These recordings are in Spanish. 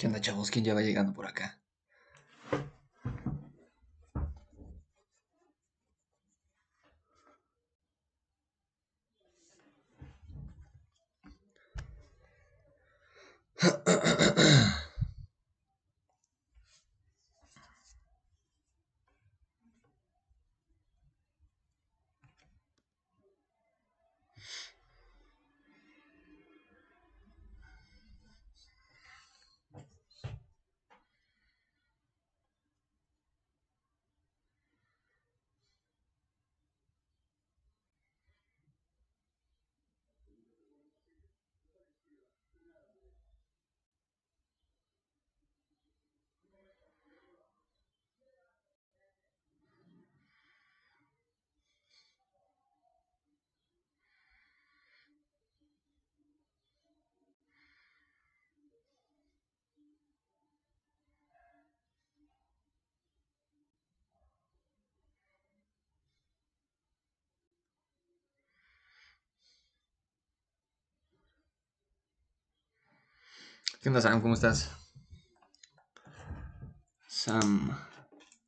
¿Qué onda, chavos? ¿Quién ya va llegando por acá? ¿Qué onda, Sam? ¿Cómo estás? Sam,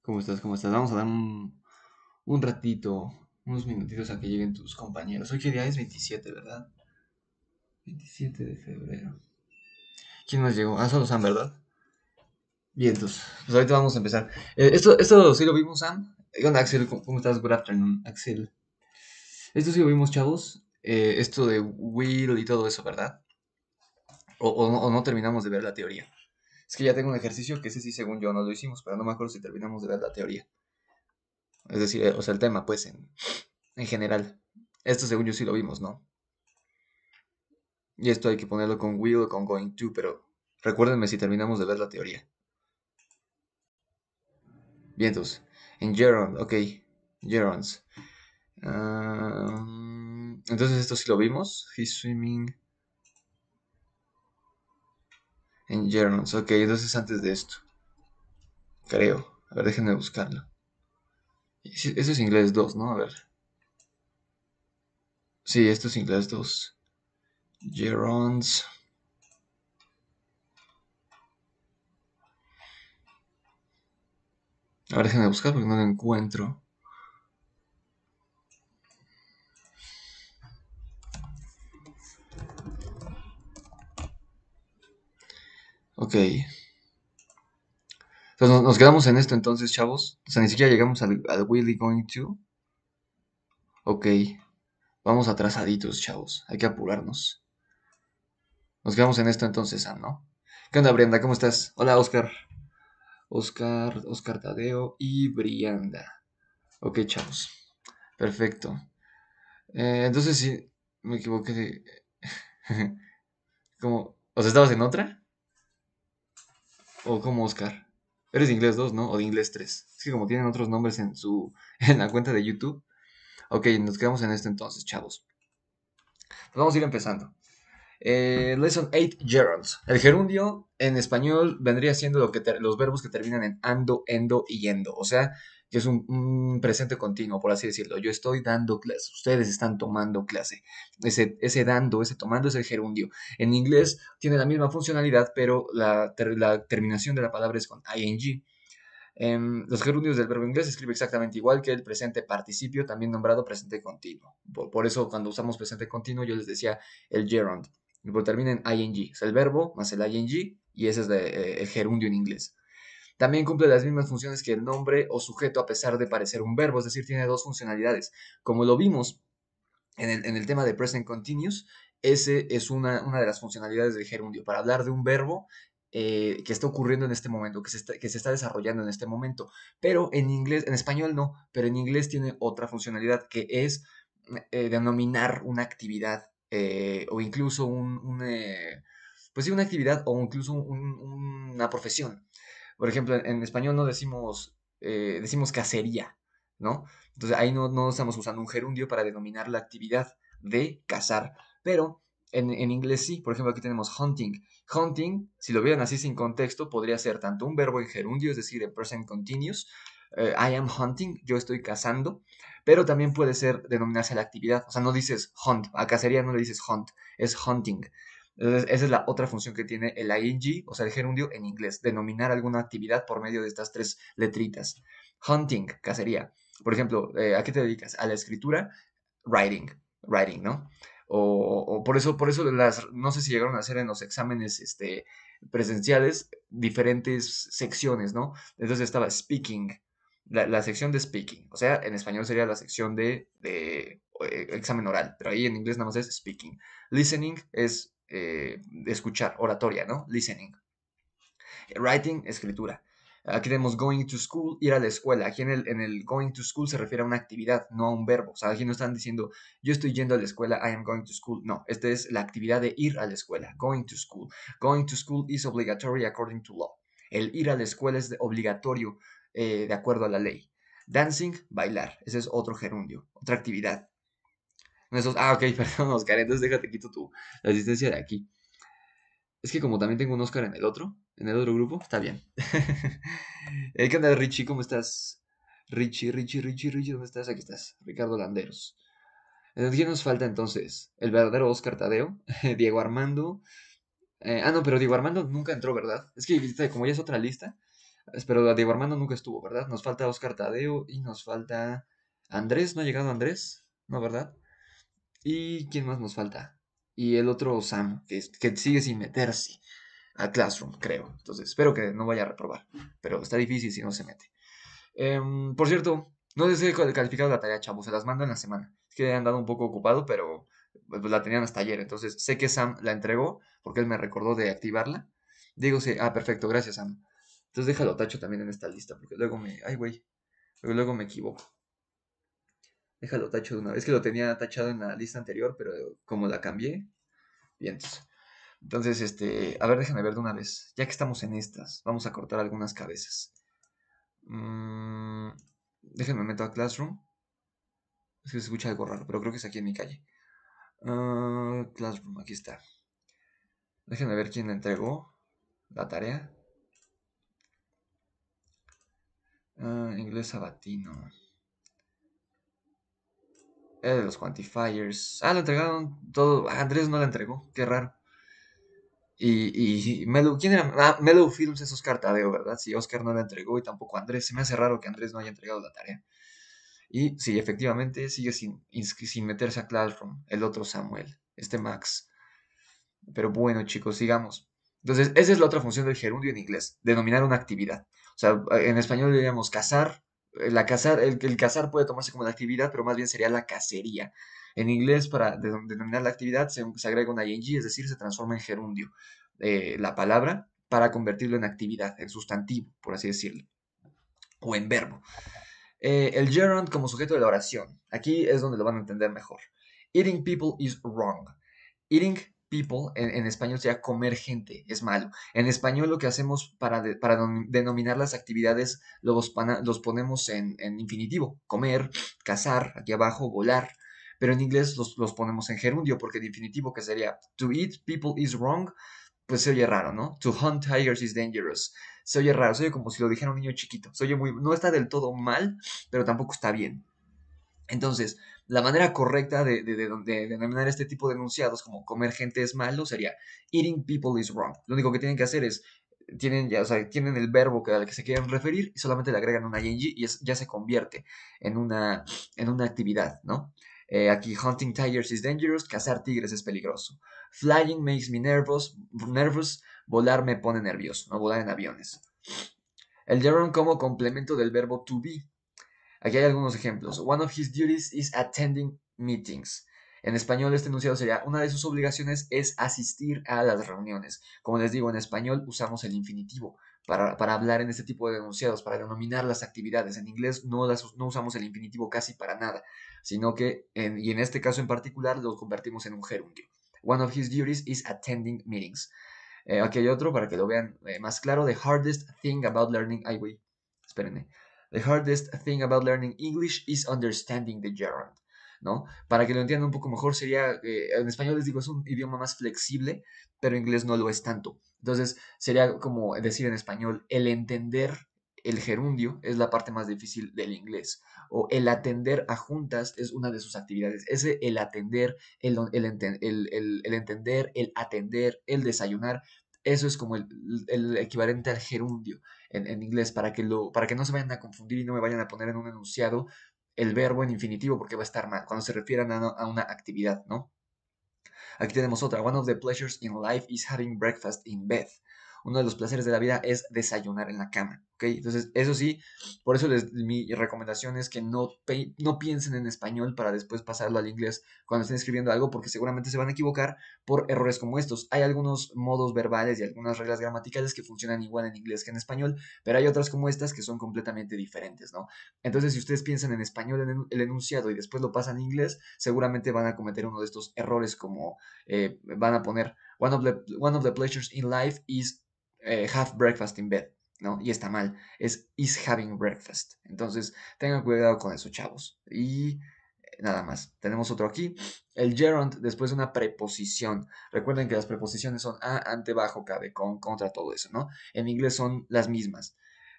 ¿cómo estás? ¿Cómo estás? Vamos a dar un, ratito, unos minutitos a que lleguen tus compañeros. Hoy qué día es 27, ¿verdad? 27 de febrero. ¿Quién más llegó? Ah, solo Sam, ¿verdad? Bien, pues ahorita vamos a empezar. Eh, esto, sí lo vimos, Sam. ¿Qué onda, Axel? ¿Cómo, estás? Good Axel. Esto sí lo vimos, chavos. Eh, esto de Will y todo eso, ¿verdad? O, no, terminamos de ver la teoría. Es que ya tengo un ejercicio que ese sí, según yo, no lo hicimos, pero no me acuerdo si terminamos de ver la teoría. Es decir, eh, o sea, el tema, pues, en, general. Esto, según yo, sí lo vimos, ¿no? Y esto hay que ponerlo con will o con going to, pero recuérdenme si terminamos de ver la teoría. Bien, entonces, en gerund, ok, gerunds. Ah, entonces esto sí lo vimos. He's swimming. En journals. Ok, entonces antes de esto. Creo. A ver, déjenme buscarlo. Esto es inglés 2, ¿no? A ver. Sí, esto es inglés 2. Gerons. ver, déjenme buscar porque no lo encuentro. Ok. Entonces pues, nos, quedamos en esto entonces, chavos. O sea, ni siquiera llegamos al, al Willy Going To. Ok. Vamos atrasaditos, chavos. Hay que apurarnos. Nos quedamos en esto entonces, ¿no? ¿Qué onda, Brianda? ¿Cómo estás? Hola, Oscar. Oscar, Oscar Tadeo y Brianda. Ok, chavos. Perfecto. Eh, entonces, sí, me equivoqué de... Como... ¿Os estabas en otra? O como Oscar. Eres de inglés 2, ¿no? O de inglés 3. Es que como tienen otros nombres en su en la cuenta de YouTube. Ok, nos quedamos en este entonces, chavos. vamos a ir empezando. Eh, lesson 8 gerunds. El gerundio en español vendría siendo lo que los verbos que terminan en ando, endo y yendo. O sea, que es un, presente continuo, por así decirlo. Yo estoy dando clase, ustedes están tomando clase. Ese, ese dando, ese tomando es el gerundio. En inglés tiene la misma funcionalidad, pero la, terminación de la palabra es con ing. Em, los gerundios del verbo inglés se escribe exactamente igual que el presente participio, también nombrado presente continuo. Por, eso cuando usamos presente continuo yo les decía el gerund. y termina en ing, es el verbo más el ing y ese es eh, el gerundio en inglés. También cumple las mismas funciones que el nombre o sujeto a pesar de parecer un verbo, es decir, tiene dos funcionalidades. Como lo vimos en el, tema de present continuous, ese es una, de las funcionalidades del gerundio. Para hablar de un verbo, eh, que está ocurriendo en este momento, que se, está, que se, está, desarrollando en este momento. Pero en inglés, en español no, pero en inglés tiene otra funcionalidad que es denominar una actividad o incluso un, pues una actividad o incluso una profesión. Por ejemplo, en, español no decimos, eh, decimos cacería, ¿no? Entonces ahí no, estamos usando un gerundio para denominar la actividad de cazar, pero en, inglés sí, por ejemplo aquí tenemos hunting. Hunting, si lo vieran así sin contexto, podría ser tanto un verbo en gerundio, es decir, de present continuous, eh, I am hunting, yo estoy cazando, pero también puede ser denominarse la actividad, o sea, no dices hunt, a cacería no le dices hunt, es hunting. Entonces, esa es la otra función que tiene el ing, o sea, el gerundio en inglés, denominar alguna actividad por medio de estas tres letritas. Hunting, cacería. Por ejemplo, eh, ¿a qué te dedicas? A la escritura, writing, writing, ¿no? O, por eso, por eso las, no sé si llegaron a hacer en los exámenes este, presenciales diferentes secciones, ¿no? Entonces estaba speaking, la, sección de speaking, o sea, en español sería la sección de, de eh, examen oral, pero ahí en inglés nada más es speaking. Listening es eh, escuchar, oratoria, ¿no? Listening. Writing, escritura. Aquí tenemos going to school, ir a la escuela. Aquí en el, going to school se refiere a una actividad, no a un verbo. O sea, aquí no están diciendo yo estoy yendo a la escuela, I am going to school. No, esta es la actividad de ir a la escuela, going to school. Going to school is obligatory according to law. El ir a la escuela es obligatorio eh, de acuerdo a la ley. Dancing, bailar. Ese es otro gerundio, otra actividad ah, ok, perdón, Oscar, entonces déjate quito tu la asistencia de aquí. Es que como también tengo un Oscar en el otro, en el otro grupo, está bien. El eh, canal Richie, ¿cómo estás? Richie, Richie, Richie, Richie, ¿dónde estás? Aquí estás, Ricardo Landeros. ¿Quién nos falta entonces? El verdadero Oscar Tadeo, Diego Armando. Eh, ah, no, pero Diego Armando nunca entró, ¿verdad? Es que como ya es otra lista, pero Diego Armando nunca estuvo, ¿verdad? Nos falta Oscar Tadeo y nos falta Andrés, ¿no ha llegado Andrés? ¿No, verdad? ¿Y quién más nos falta? Y el otro Sam, que, sigue sin meterse a Classroom, creo. Entonces, espero que no vaya a reprobar. Pero está difícil si no se mete. Em, por cierto, no les he calificado la tarea, chavo Se las mando en la semana. Es que han dado un poco ocupado, pero pues, pues, la tenían hasta ayer. Entonces, sé que Sam la entregó porque él me recordó de activarla. Digo, sí, ah, perfecto, gracias, Sam. Entonces, déjalo tacho también en esta lista porque luego me. Ay, güey. Luego me equivoco. Déjalo tacho de una vez. que lo tenía tachado en la lista anterior, pero como la cambié, bien. Entonces, entonces, este, a ver, déjame ver de una vez. Ya que estamos en estas, vamos a cortar algunas cabezas. Mm, déjenme meto a Classroom. Es que se escucha algo raro, pero creo que es aquí en mi calle. Ah, classroom, aquí está. Déjenme ver quién entregó la tarea. Ah, inglés sabatino de los quantifiers. Ah, lo entregaron todo. Ah, Andrés no la entregó. Qué raro. Y, y Melo, ¿quién era? Ah, Melo Films es Oscar Tadeo, ¿verdad? Sí, Oscar no la entregó y tampoco Andrés. Se me hace raro que Andrés no haya entregado la tarea. Y sí, efectivamente sigue sin, sin meterse a Classroom, el otro Samuel, este Max. Pero bueno, chicos, sigamos. Entonces, esa es la otra función del gerundio en inglés, denominar una actividad. O sea, en español diríamos cazar, la el, el, cazar puede tomarse como la actividad, pero más bien sería la cacería. En inglés, para denominar la actividad, se, agrega un ing, es decir, se transforma en gerundio eh, la palabra para convertirlo en actividad, en sustantivo, por así decirlo, o en verbo. Eh, el gerund como sujeto de la oración. Aquí es donde lo van a entender mejor. Eating people is wrong. Eating people en, español sería comer gente, es malo. En español lo que hacemos para, denominar las actividades los, ponemos en, infinitivo, comer, cazar, aquí abajo, volar. Pero en inglés los, ponemos en gerundio porque en infinitivo que sería to eat people is wrong, pues se oye raro, ¿no? To hunt tigers is dangerous. Se oye raro, se oye como si lo dijera un niño chiquito. Se oye muy, no está del todo mal, pero tampoco está bien. Entonces, la manera correcta de, denominar este tipo de enunciados como comer gente es malo sería eating people is wrong. Lo único que tienen que hacer es, tienen, ya, tienen el verbo al que se quieren referir y solamente le agregan una ing y ya se convierte en una, en una actividad, ¿no? Eh, aquí, hunting tigers is dangerous, cazar tigres es peligroso. Flying makes me nervous, volar me pone nervioso, ¿no? volar en aviones. El gerund como complemento del verbo to be Aquí hay algunos ejemplos. One of his duties is attending meetings. En español este enunciado sería, una de sus obligaciones es asistir a las reuniones. Como les digo, en español usamos el infinitivo para, hablar en este tipo de enunciados, para denominar las actividades. En inglés no, no usamos el infinitivo casi para nada, sino que, y en este caso en particular, lo convertimos en un gerundio. One of his duties is attending meetings. Eh, aquí hay otro para que lo vean eh, más claro. The hardest thing about learning, ay, güey, espérenme. The hardest thing about learning English is understanding the gerund. ¿no? Para que lo entiendan un poco mejor, sería, eh, en español les digo, es un idioma más flexible, pero en inglés no lo es tanto. Entonces, sería como decir en español, el entender el gerundio es la parte más difícil del inglés. O el atender a juntas es una de sus actividades. Ese el atender, el entender, el atender, el desayunar, eso es como el, equivalente al gerundio en, inglés, para que, para que no se vayan a confundir y no me vayan a poner en un enunciado el verbo en infinitivo, porque va a estar mal, cuando se refieran a, a una actividad, ¿no? Aquí tenemos otra. One of the pleasures in life is having breakfast in bed uno de los placeres de la vida es desayunar en la cama, ¿ok? Entonces, eso sí, por eso mi recomendación es que no, no piensen en español para después pasarlo al inglés cuando estén escribiendo algo, porque seguramente se van a equivocar por errores como estos. Hay algunos modos verbales y algunas reglas gramaticales que funcionan igual en inglés que en español, pero hay otras como estas que son completamente diferentes, ¿no? Entonces, si ustedes piensan en español el enunciado y después lo pasan en inglés, seguramente van a cometer uno de estos errores como eh, van a poner one of the one of the pleasures in life is eh, have breakfast in bed, ¿no? Y está mal, es is having breakfast. Entonces, tengan cuidado con eso, chavos. Y eh, nada más. Tenemos otro aquí. El gerund después de una preposición. Recuerden que las preposiciones son a, ante, bajo, cabe, con, contra, todo eso, ¿no? En inglés son las mismas.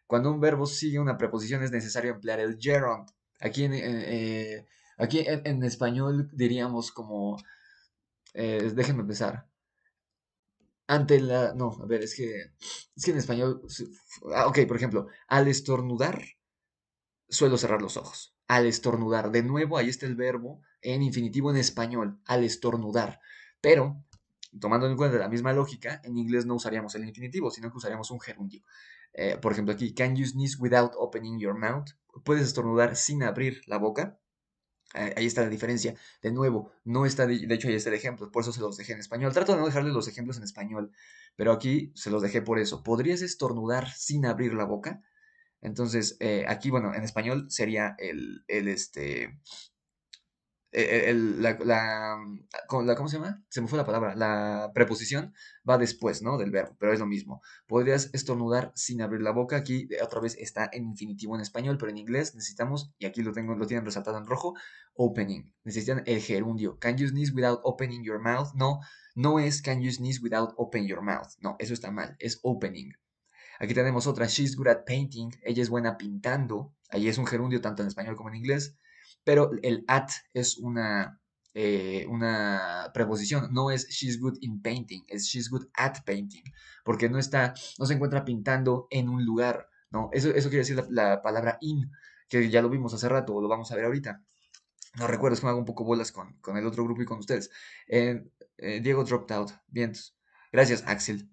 Cuando un verbo sigue una preposición es necesario emplear el gerund. Aquí en, eh, aquí en, español diríamos como... déjenme empezar ante la... No, a ver, es que, es que en español... Ah, ok, por ejemplo, al estornudar, suelo cerrar los ojos. Al estornudar, de nuevo, ahí está el verbo en infinitivo en español, al estornudar. Pero, tomando en cuenta la misma lógica, en inglés no usaríamos el infinitivo, sino que usaríamos un gerundio. Eh, por ejemplo, aquí, can you sneeze without opening your mouth? ¿Puedes estornudar sin abrir la boca? Ahí está la diferencia. De nuevo, no está, de, hecho ahí está el ejemplo, por eso se los dejé en español. Trato de no dejarles los ejemplos en español, pero aquí se los dejé por eso. ¿Podrías estornudar sin abrir la boca? Entonces, eh, aquí, bueno, en español sería el, el, este, eh, eh, la, ¿cómo se llama? Se me fue la palabra, la preposición va después, ¿no? Del verbo, pero es lo mismo. Podrías estornudar sin abrir la boca, aquí eh, otra vez está en infinitivo en español, pero en inglés necesitamos, y aquí lo, tengo, lo tienen resaltado en rojo, opening. Necesitan el gerundio. Can you sneeze without opening your mouth? No, no es can you sneeze without opening your mouth. No, eso está mal, es opening. Aquí tenemos otra, she's good at painting, ella es buena pintando. Ahí es un gerundio tanto en español como en inglés pero el at es una, eh, una preposición, no es she's good in painting, es she's good at painting, porque no está, no se encuentra pintando en un lugar, ¿no? Eso, quiere decir la, palabra in, que ya lo vimos hace rato, O lo vamos a ver ahorita. No recuerdo, es que me hago un poco bolas con, con el otro grupo y con ustedes. Eh, eh, Diego dropped out, Bien. Gracias, Axel.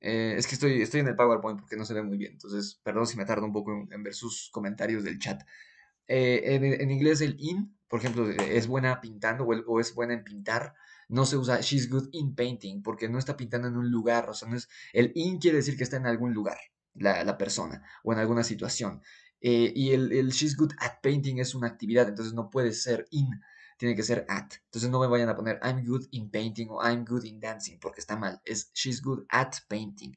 es que estoy, estoy en el PowerPoint porque no se ve muy bien. Entonces, perdón si me tardo un poco en ver sus comentarios del chat. Eh, en, inglés el in, por ejemplo, eh, es buena pintando o, es buena en pintar, no se usa she's good in painting porque no está pintando en un lugar, o es, el in quiere decir que está en algún lugar la, persona o en alguna situación. Eh, y el, el she's good at painting es una actividad, entonces no puede ser in, tiene que ser at. Entonces no me vayan a poner I'm good in painting o I'm good in dancing porque está mal, es she's good at painting.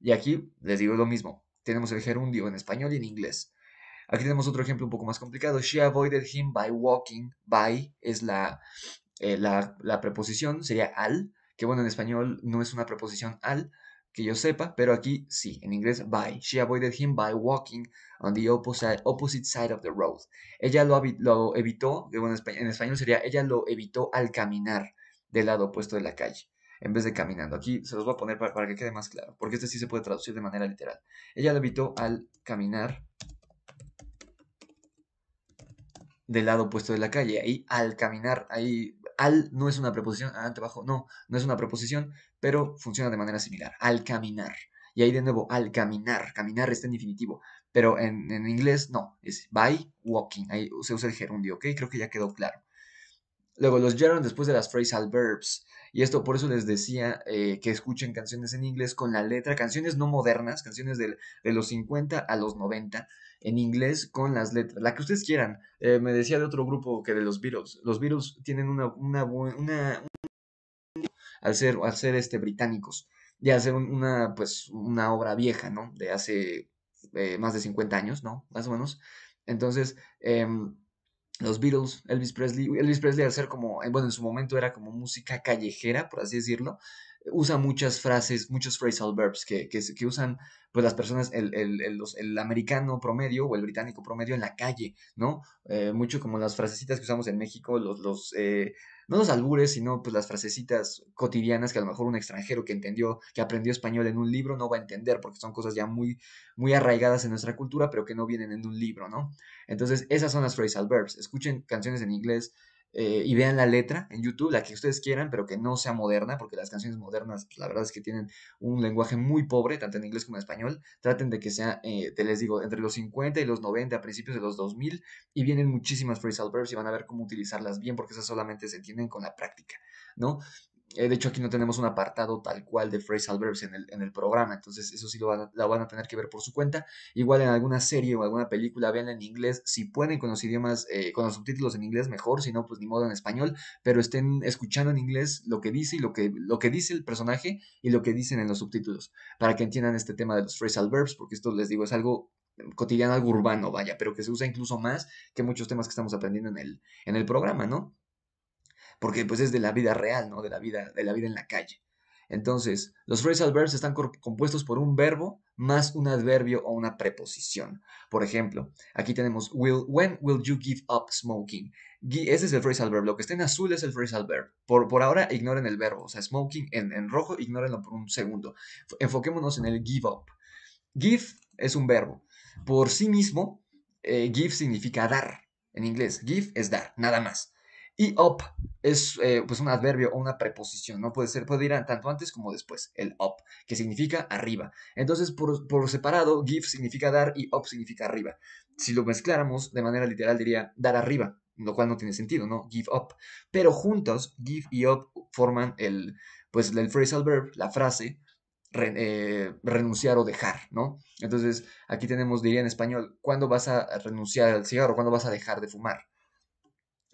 Y aquí les digo lo mismo, tenemos el gerundio en español y en inglés. Aquí tenemos otro ejemplo un poco más complicado. She avoided him by walking. By es eh, la, la, preposición, sería al, que bueno, en español no es una preposición al, que yo sepa, pero aquí sí, en inglés by. She avoided him by walking on the opposite, side of the road. Ella lo, evitó, bueno, en español sería, ella lo evitó al caminar del lado opuesto de la calle, en vez de caminando. Aquí se los voy a poner para que quede más claro, porque este sí se puede traducir de manera literal. Ella lo evitó al caminar del lado opuesto de la calle. Ahí al caminar, ahí al no es una preposición, adelante, abajo, no, no es una preposición, pero funciona de manera similar, al caminar. Y ahí de nuevo, al caminar, caminar está en infinitivo, pero en, en inglés no, es by walking, ahí se usa el gerundio, ¿ok? Creo que ya quedó claro. Luego, los gerunds después de las phrasal verbs. Y esto por eso les decía eh, que escuchen canciones en inglés con la letra, canciones no modernas, canciones de los 50 a los 90 en inglés con las letras, la que ustedes quieran. Eh, me decía de otro grupo que de los Beatles. Los Beatles tienen una, buena... al ser, al ser este, británicos y hacer una, pues, una obra vieja, ¿no? De hace eh, más de 50 años, ¿no? Más o menos. Entonces, em, los Beatles, Elvis Presley, Elvis Presley al ser como, eh, bueno, en su momento era como música callejera, por así decirlo, usa muchas frases, muchos phrasal verbs que, usan pues las personas, el, el, americano promedio o el británico promedio en la calle, ¿no? Eh, mucho como las frasecitas que usamos en México, los, los eh, no los albures, sino pues las frasecitas cotidianas que a lo mejor un extranjero que entendió, que aprendió español en un libro no va a entender porque son cosas ya muy, muy arraigadas en nuestra cultura, pero que no vienen en un libro, ¿no? Entonces, esas son las phrasal verbs. Escuchen canciones en inglés, eh, y vean la letra en YouTube, la que ustedes quieran, pero que no sea moderna, porque las canciones modernas, la verdad es que tienen un lenguaje muy pobre, tanto en inglés como en español. Traten de que sea, eh, te les digo, entre los 50 y los 90, a principios de los 2000, y vienen muchísimas phrasal verbs y van a ver cómo utilizarlas bien, porque esas solamente se entienden con la práctica, ¿no? Eh, de hecho, aquí no tenemos un apartado tal cual de phrasal verbs en el, programa, entonces eso sí lo van, a, van, a tener que ver por su cuenta. Igual en alguna serie o alguna película, véanla en inglés, si pueden con los idiomas, eh, con los subtítulos en inglés mejor, si no, pues ni modo en español, pero estén escuchando en inglés lo que dice y lo que, lo que dice el personaje y lo que dicen en los subtítulos, para que entiendan este tema de los phrasal verbs, porque esto les digo, es algo cotidiano, algo urbano, vaya, pero que se usa incluso más que muchos temas que estamos aprendiendo en el, en el programa, ¿no? porque pues es de la vida real, ¿no? De la vida, de la vida en la calle. Entonces, los phrasal verbs están compuestos por un verbo más un adverbio o una preposición. Por ejemplo, aquí tenemos will, when will you give up smoking? Ese es el phrasal verb. Lo que está en azul es el phrasal verb. Por, por ahora ignoren el verbo. O sea, smoking en, en rojo, ignórenlo por un segundo. Enfoquémonos en el give up. Give es un verbo. Por sí mismo, eh, give significa dar. En inglés, give es dar, nada más. Y up es eh, pues un adverbio o una preposición, ¿no? Puede ser, puede ir tanto antes como después, el up, que significa arriba. Entonces, por, separado, give significa dar y up significa arriba. Si lo mezcláramos de manera literal, diría dar arriba, lo cual no tiene sentido, ¿no? Give up. Pero juntos, give y up forman el, pues, el phrasal verb, la frase, eh, renunciar o dejar, ¿no? Entonces, aquí tenemos, diría en español, ¿cuándo vas a renunciar al cigarro? ¿Cuándo vas a dejar de fumar?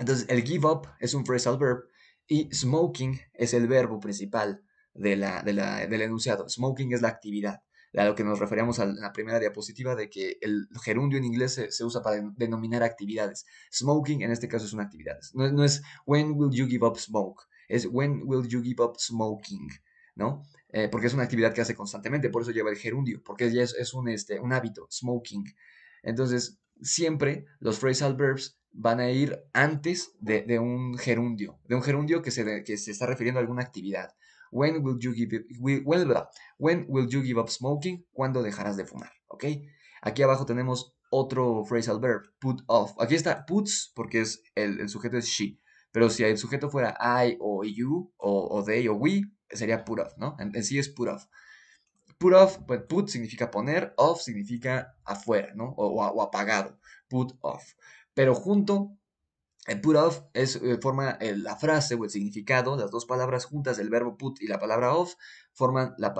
Entonces, el give up es un phrasal verb y smoking es el verbo principal de la, de la, del enunciado. Smoking es la actividad, a lo que nos referíamos a la primera diapositiva de que el gerundio en inglés se, usa para denominar actividades. Smoking en este caso es una actividad. No, es when will you give up smoke, es when will you give up smoking, ¿no? Eh, porque es una actividad que hace constantemente, por eso lleva el gerundio, porque es, es un, este, un hábito, smoking. Entonces, siempre los phrasal verbs van a ir antes de, un gerundio, de un gerundio que se, está refiriendo a alguna actividad. When will you give, up smoking? ¿Cuándo dejarás de fumar? Okay. Aquí abajo tenemos otro phrasal verb, put off. Aquí está puts porque es el, sujeto es she. Pero si el sujeto fuera I o you o, they o we, sería put off, ¿no? En, sí es put off. Put off, pues, put significa poner, off significa afuera, ¿no? o apagado. Put off. Pero junto, el eh, put off es, eh, forma eh, la frase o el significado, las dos palabras juntas, el verbo put y la palabra off, forman la,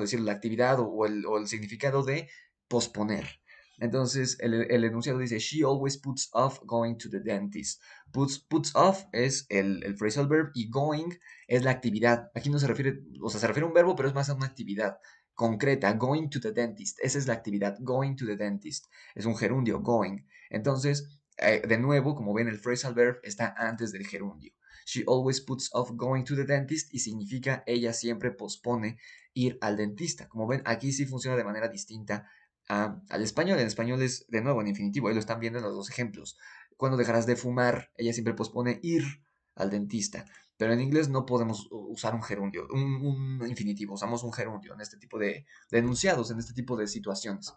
decir?, la actividad o el, significado de posponer. Entonces, el, enunciado dice, she always puts off going to the dentist. Puts, puts off es el, el, phrasal verb y going es la actividad. Aquí no se refiere, o sea, se refiere a un verbo, pero es más a una actividad concreta, going to the dentist. Esa es la actividad, going to the dentist. Es un gerundio, going. Entonces, eh, de nuevo, como ven, el phrasal verb está antes del gerundio. She always puts off going to the dentist y significa ella siempre pospone ir al dentista. Como ven, aquí sí funciona de manera distinta al español. En español es, de nuevo, en infinitivo. Ahí lo están viendo en los dos ejemplos. Cuando dejarás de fumar, ella siempre pospone ir al dentista. Pero en inglés no podemos usar un gerundio, un, infinitivo, usamos un gerundio en este tipo de, de enunciados, en este tipo de situaciones.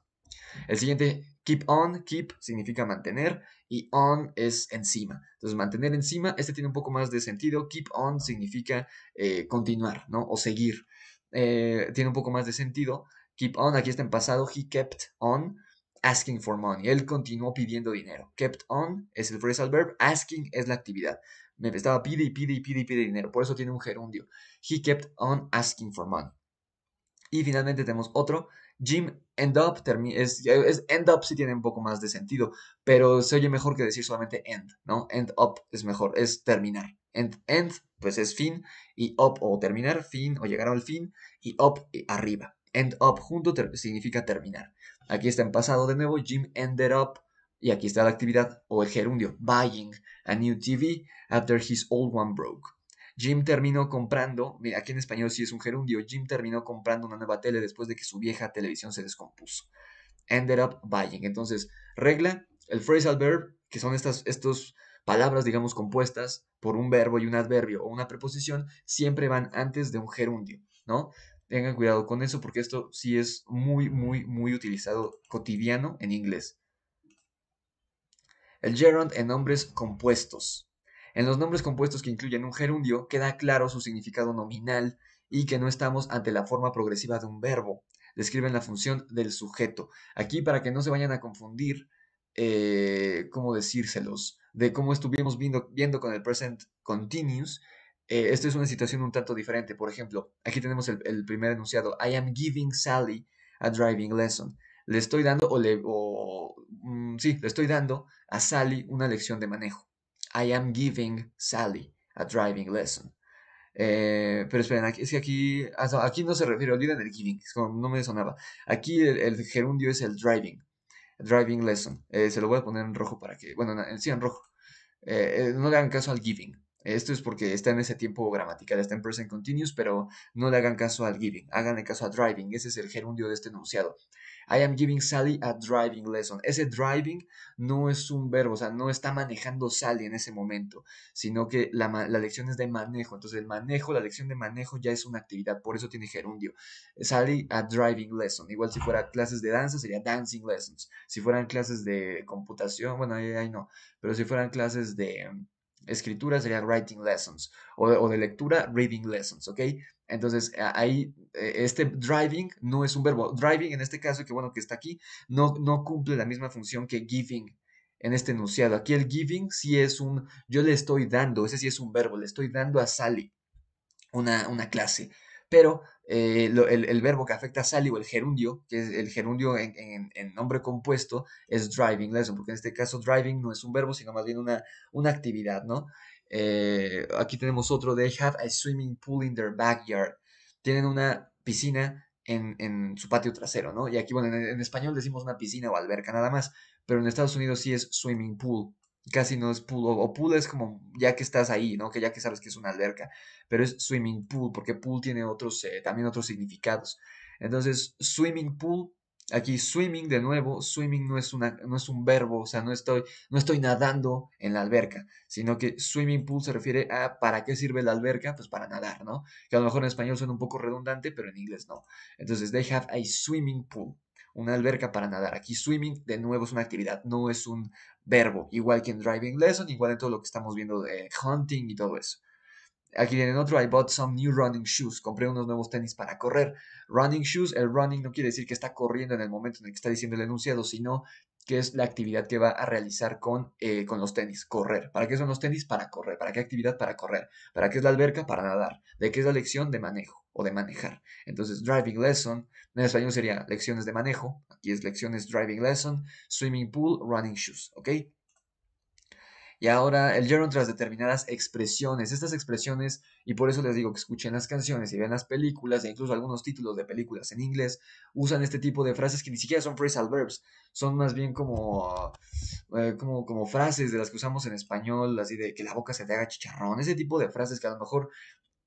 El siguiente, keep on, keep significa mantener y on es encima. Entonces, mantener encima, este tiene un poco más de sentido. Keep on significa eh, continuar, ¿no? O seguir. Eh, tiene un poco más de sentido. Keep on, aquí está en pasado, he kept on asking for money. Él continuó pidiendo dinero. Kept on es el phrasal verb, asking es la actividad me estaba pide y pide y pide y pide dinero. Por eso tiene un gerundio. He kept on asking for money. Y finalmente tenemos otro. Jim end up es end up si sí tiene un poco más de sentido, pero se oye mejor que decir solamente end, ¿no? End up es mejor, es terminar. End, end pues es fin y up o terminar, fin o llegar al fin y up y arriba. End up junto significa terminar. Aquí está en pasado de nuevo. Jim ended up y aquí está la actividad o el gerundio, buying a new TV after his old one broke. Jim terminó comprando, aquí en español sí es un gerundio, Jim terminó comprando una nueva tele después de que su vieja televisión se descompuso. Ended up buying. Entonces, regla, el phrasal verb, que son estas palabras, digamos, compuestas por un verbo y un adverbio o una preposición, siempre van antes de un gerundio, ¿no? Tengan cuidado con eso porque esto sí es muy, muy, muy utilizado cotidiano en inglés el gerund en nombres compuestos. En los nombres compuestos que incluyen un gerundio queda claro su significado nominal y que no estamos ante la forma progresiva de un verbo. Describen la función del sujeto. Aquí para que no se vayan a confundir, eh, ¿cómo decírselos? De cómo estuvimos viendo, viendo con el present continuous. Eh, esto es una situación un tanto diferente. Por ejemplo, aquí tenemos el, el primer enunciado. I am giving Sally a driving lesson le estoy dando, o, le, mm, le estoy dando a Sally una lección de manejo. I am giving Sally a driving lesson. Eh, pero esperen, es que aquí, ah, aquí no se refiere, olviden el giving, no me sonaba. Aquí el, gerundio es el driving, driving lesson. Eh, se lo voy a poner en rojo para que, bueno, en, sí, en rojo. Eh, no le hagan caso al giving. Esto es porque está en ese tiempo gramatical, está en present continuous, pero no le hagan caso al giving, háganle caso al driving. Ese es el gerundio de este enunciado. I am giving Sally a driving lesson. Ese driving no es un verbo, o sea, no está manejando Sally en ese momento, sino que la, la lección es de manejo. Entonces, el manejo, la lección de manejo ya es una actividad, por eso tiene gerundio. Sally a driving lesson. Igual si fuera clases de danza, sería dancing lessons. Si fueran clases de computación, bueno, ahí no, pero si fueran clases de escritura sería writing lessons o de, o de lectura reading lessons, ¿ok? Entonces, ahí e, este driving no es un verbo. Driving en este caso, que bueno, que está aquí, no, no cumple la misma función que giving en este enunciado. Aquí el giving sí es un, yo le estoy dando, ese sí es un verbo, le estoy dando a Sally una, una clase. Pero eh, el, verbo que afecta a Sally o el gerundio, que es el gerundio en, nombre compuesto, es driving lesson, porque en este caso driving no es un verbo, sino más bien una, una actividad, ¿no? Eh, aquí tenemos otro, they have a swimming pool in their backyard. Tienen una piscina en, su patio trasero, ¿no? Y aquí, bueno, en, español decimos una piscina o alberca nada más, pero en Estados Unidos sí es swimming pool casi no es pool, o, pool es como ya que estás ahí, ¿no? Que ya que sabes que es una alberca, pero es swimming pool, porque pool tiene otros, eh, también otros significados. Entonces, swimming pool, aquí swimming de nuevo, swimming no es, una, no es un verbo, o sea, no estoy, no estoy nadando en la alberca, sino que swimming pool se refiere a para qué sirve la alberca, pues para nadar, ¿no? Que a lo mejor en español suena un poco redundante, pero en inglés no. Entonces, they have a swimming pool una alberca para nadar. Aquí swimming de nuevo es una actividad, no es un verbo, igual que en driving lesson, igual en todo lo que estamos viendo de hunting y todo eso. Aquí tienen otro, I bought some new running shoes. Compré unos nuevos tenis para correr. Running shoes, el running no quiere decir que está corriendo en el momento en el que está diciendo el enunciado, sino que es la actividad que va a realizar con, eh, con los tenis, correr. ¿Para qué son los tenis? Para correr. ¿Para qué actividad? Para correr. ¿Para qué es la alberca? Para nadar. ¿De qué es la lección? De manejo o de manejar. Entonces, driving lesson, en español sería lecciones de manejo. Aquí es lecciones driving lesson, swimming pool, running shoes, ¿ok? Y ahora el gerund tras determinadas expresiones. Estas expresiones, y por eso les digo que escuchen las canciones y vean las películas, e incluso algunos títulos de películas en inglés, usan este tipo de frases que ni siquiera son phrasal verbs, son más bien como, eh, como, como frases de las que usamos en español, así de que la boca se te haga chicharrón, ese tipo de frases que a lo mejor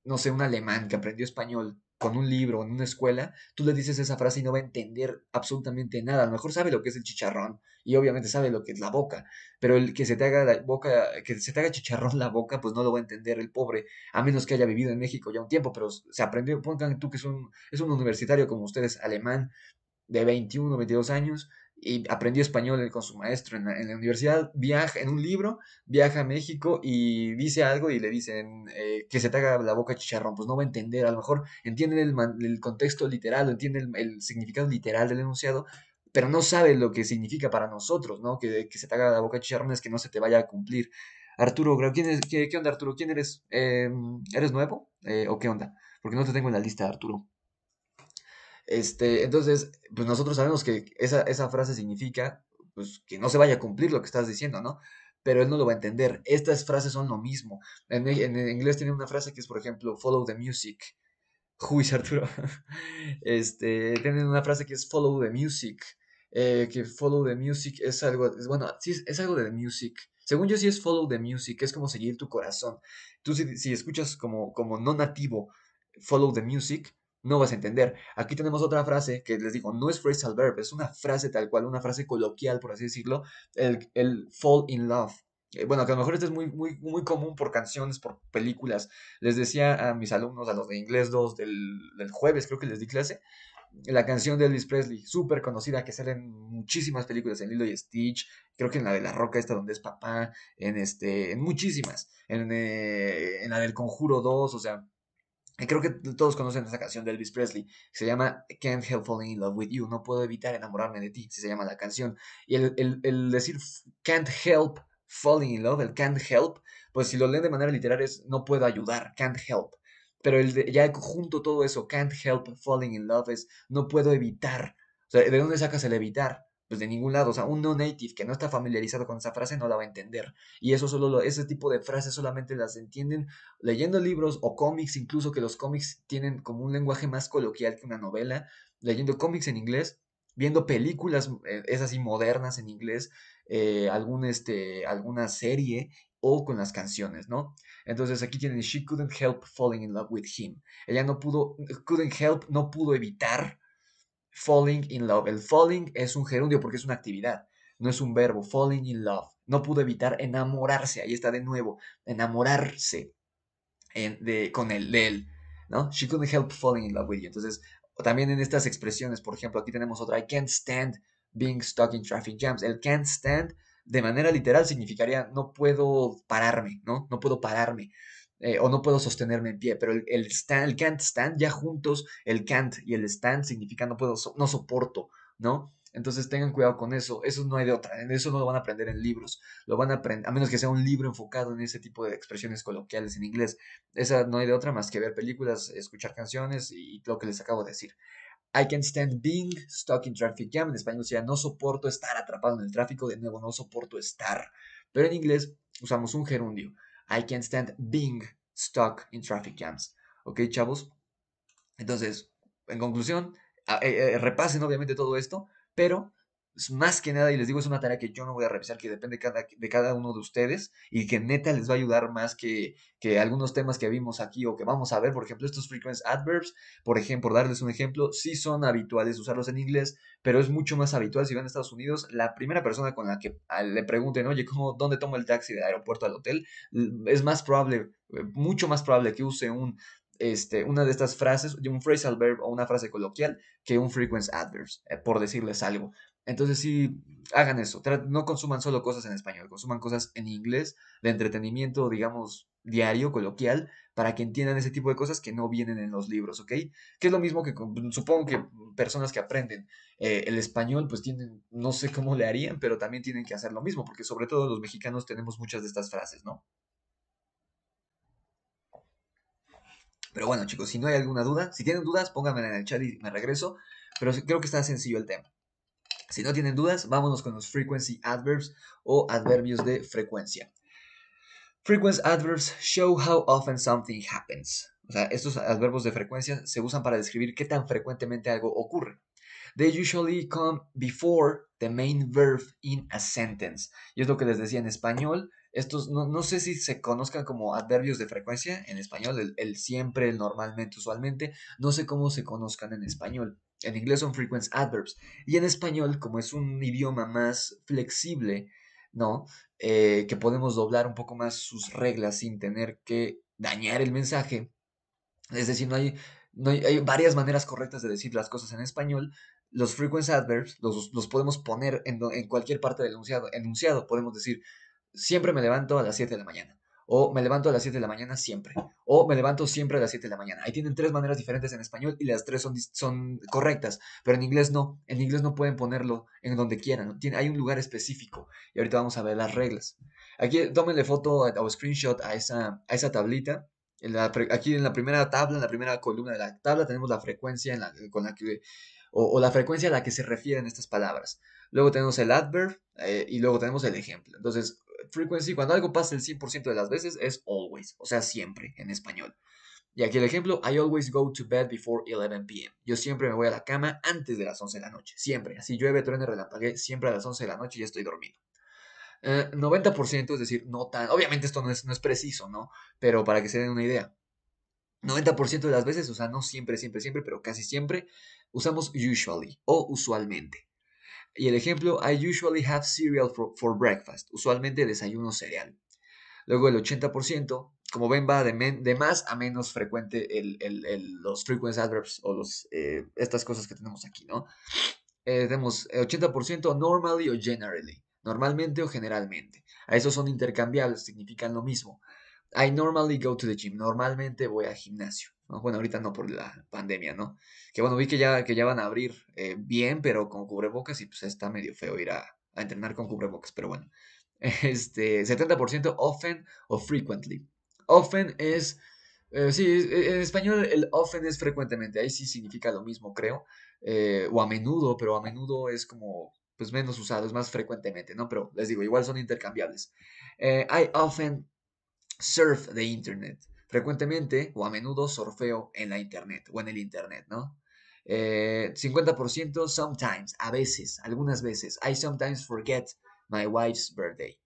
no sé, un alemán que aprendió español con un libro en una escuela, tú le dices esa frase y no va a entender absolutamente nada. A lo mejor sabe lo que es el chicharrón y obviamente sabe lo que es la boca, pero el que se te haga la boca, que se te haga chicharrón la boca, pues no lo va a entender el pobre, a menos que haya vivido en México ya un tiempo, pero se aprendió, pongan tú que es un, es un universitario como ustedes, alemán, de 21 22 años, y aprendió español con su maestro en la, universidad, viaja en un libro, viaja a México y dice algo y le dicen eh, que se te haga la boca chicharrón, pues no va a entender, a lo mejor entiende el, contexto literal o entiende el, significado literal del enunciado, pero no sabe lo que significa para nosotros, ¿no? Que, se te haga la boca chicharrón es que no se te vaya a cumplir. Arturo, ¿quién es, qué, onda Arturo? ¿Quién eres? Em, ¿Eres nuevo eh, o qué onda? Porque no te tengo en la lista, Arturo. Este, entonces, pues nosotros sabemos que esa, frase significa pues, que no se vaya a cumplir lo que estás diciendo, ¿no? Pero él no lo va a entender. Estas frases son lo mismo. En, inglés tienen una frase que es, por ejemplo, follow the music. Juiz Arturo. Este, tienen una frase que es follow the music. Eh, que follow the music es algo, bueno, sí, es, algo de music. Según yo sí es follow the music, es como seguir tu corazón. Tú si, si escuchas como, como no nativo follow the music, no vas a entender. Aquí tenemos otra frase que les digo, no es phrasal verb, es una frase tal cual, una frase coloquial, por así decirlo, el, el fall in love. Eh, bueno, que a lo mejor esto es muy, muy, muy común por canciones, por películas. Les decía a mis alumnos, a los de inglés 2 del, jueves, creo que les di clase, la canción de Elvis Presley, súper conocida, que sale en muchísimas películas, en Lilo y Stitch, creo que en la de La Roca, esta donde es papá, en, este, en muchísimas, en, eh, en la del Conjuro 2, o sea, creo que todos conocen esa canción de Elvis Presley, se llama Can't Help Falling in Love with You, no puedo evitar enamorarme de ti, se llama la canción. Y el, el, decir Can't Help Falling in Love, el Can't Help, pues si lo leen de manera literal es no puedo ayudar, Can't Help. Pero el ya junto todo eso, Can't Help Falling in Love es no puedo evitar. O sea, ¿de dónde sacas el evitar? pues de ningún lado, o sea, un no native que no está familiarizado con esa frase no la va a entender. Y eso solo ese tipo de frases solamente las entienden leyendo libros o cómics, incluso que los cómics tienen como un lenguaje más coloquial que una novela, leyendo cómics en inglés, viendo películas eh, esas y modernas en inglés, eh, algún este alguna serie o con las canciones, ¿no? Entonces aquí tienen she couldn't help falling in love with him. Ella no pudo eh, couldn't help, no pudo evitar falling in love. El falling es un gerundio porque es una actividad, no es un verbo. Falling in love. No pudo evitar enamorarse. Ahí está de nuevo. Enamorarse de, con el. de ¿no? She couldn't help falling in love with you. Entonces, también en estas expresiones, por ejemplo, aquí tenemos otra. I can't stand being stuck in traffic jams. El can't stand, de manera literal, significaría no puedo pararme, ¿no? No puedo pararme. Eh, o no puedo sostenerme en pie, pero el, stand, can't stand, ya juntos, el can't y el stand significa no puedo, no soporto, ¿no? Entonces tengan cuidado con eso, eso no hay de otra, eso no lo van a aprender en libros, lo van a aprender, a menos que sea un libro enfocado en ese tipo de expresiones coloquiales en inglés, esa no hay de otra más que ver películas, escuchar canciones y, lo que les acabo de decir. I can't stand being stuck in traffic jam, en español sería no soporto estar atrapado en el tráfico, de nuevo no soporto estar, pero en inglés usamos un gerundio. I can't stand being stuck in traffic jams. ¿Ok, chavos? Entonces, en conclusión, eh, eh, repasen obviamente todo esto, pero más que nada, y les digo, es una tarea que yo no voy a revisar, que depende de cada uno de ustedes y que neta les va a ayudar más que, que algunos temas que vimos aquí o que vamos a ver. Por ejemplo, estos frequency adverbs, por ejemplo, darles un ejemplo, sí son habituales usarlos en inglés, pero es mucho más habitual si van a Estados Unidos. La primera persona con la que ah, le pregunten, oye, ¿cómo, ¿dónde tomo el taxi del aeropuerto al hotel? Es más probable, eh, mucho más probable que use un este, una de estas frases, un phrasal verb o una frase coloquial, que un frequency adverb, eh, por decirles algo. Entonces sí, hagan eso. No consuman solo cosas en español, consuman cosas en inglés, de entretenimiento, digamos, diario, coloquial, para que entiendan ese tipo de cosas que no vienen en los libros, ¿ok? Que es lo mismo que supongo que personas que aprenden eh, el español, pues tienen, no sé cómo le harían, pero también tienen que hacer lo mismo, porque sobre todo los mexicanos tenemos muchas de estas frases, ¿no? Pero bueno, chicos, si no hay alguna duda, si tienen dudas, pónganmela en el chat y me regreso. Pero creo que está sencillo el tema. Si no tienen dudas, vámonos con los frequency adverbs o adverbios de frecuencia. Frequency adverbs show how often something happens. O sea, estos adverbios de frecuencia se usan para describir qué tan frecuentemente algo ocurre. They usually come before the main verb in a sentence. Y es lo que les decía en español. Estos no, sé si se conozcan como adverbios de frecuencia en español, el siempre, el normalmente, usualmente. No sé cómo se conozcan en español. En inglés son Frequency adverbs. Y en español, como es un idioma más flexible, ¿no? Eh, que podemos doblar un poco más sus reglas sin tener que dañar el mensaje. Es decir, no hay, no hay, varias maneras correctas de decir las cosas en español. Los Frequency adverbs los, los podemos poner en, en, cualquier parte del enunciado. enunciado. Podemos decir, siempre me levanto a las 7 de la mañana o me levanto a las 7 de la mañana siempre, o me levanto siempre a las 7 de la mañana. Ahí tienen tres maneras diferentes en español y las tres son, son correctas, pero en inglés no, en inglés no pueden ponerlo en donde quieran, Tiene, hay un lugar específico y ahorita vamos a ver las reglas. Aquí tómenle foto o screenshot a esa, a esa tablita. aquí en la primera tabla, en la primera columna de la tabla tenemos la frecuencia con la que, o, la frecuencia a la que se refieren estas palabras. Luego tenemos el adverb eh, y luego tenemos el ejemplo. Entonces, frequency, cuando algo pasa el 100% de las veces, es always, o sea, siempre en español. Y aquí el ejemplo, I always go to bed before 11 p.m. Yo siempre me voy a la cama antes de las 11 de la noche, siempre. Así llueve, truene, relampague, siempre a las 11 de la noche ya estoy dormido. 90%, eh, es decir, no tan... Obviamente esto no es, no es preciso, ¿no? Pero para que se den una idea. 90% de las veces, o sea, no siempre, siempre, siempre, pero casi siempre, usamos usually o usualmente. Y el ejemplo, I usually have cereal for, breakfast, usualmente desayuno cereal. Luego el 80%, como ven, va de, más a menos frecuente los frequency adverbs o eh, estas cosas que tenemos aquí, ¿no? Eh, tenemos 80% normally o generally, normalmente o generalmente. A esos son intercambiables, significan lo mismo. I normally go to the gym, normalmente voy al gimnasio. Ah, bueno, ahorita no por la pandemia, ¿no? Que bueno, vi que ya, que ya van a abrir eh, bien, pero con cubrebocas y pues está medio feo ir a, entrenar con cubrebocas, pero bueno. Este, 70% often o frequently. Often es, eh, sí, e, en español el often es frecuentemente, ahí sí significa lo mismo, creo, eh, o a menudo, pero a menudo es como pues menos usado, es más frecuentemente, ¿no? Pero les digo, igual son intercambiables. I often surf the internet frecuentemente o a menudo sorfeo en la Internet o en el Internet, ¿no? 50% eh, sometimes, a veces, algunas veces. I sometimes forget my wife's birthday.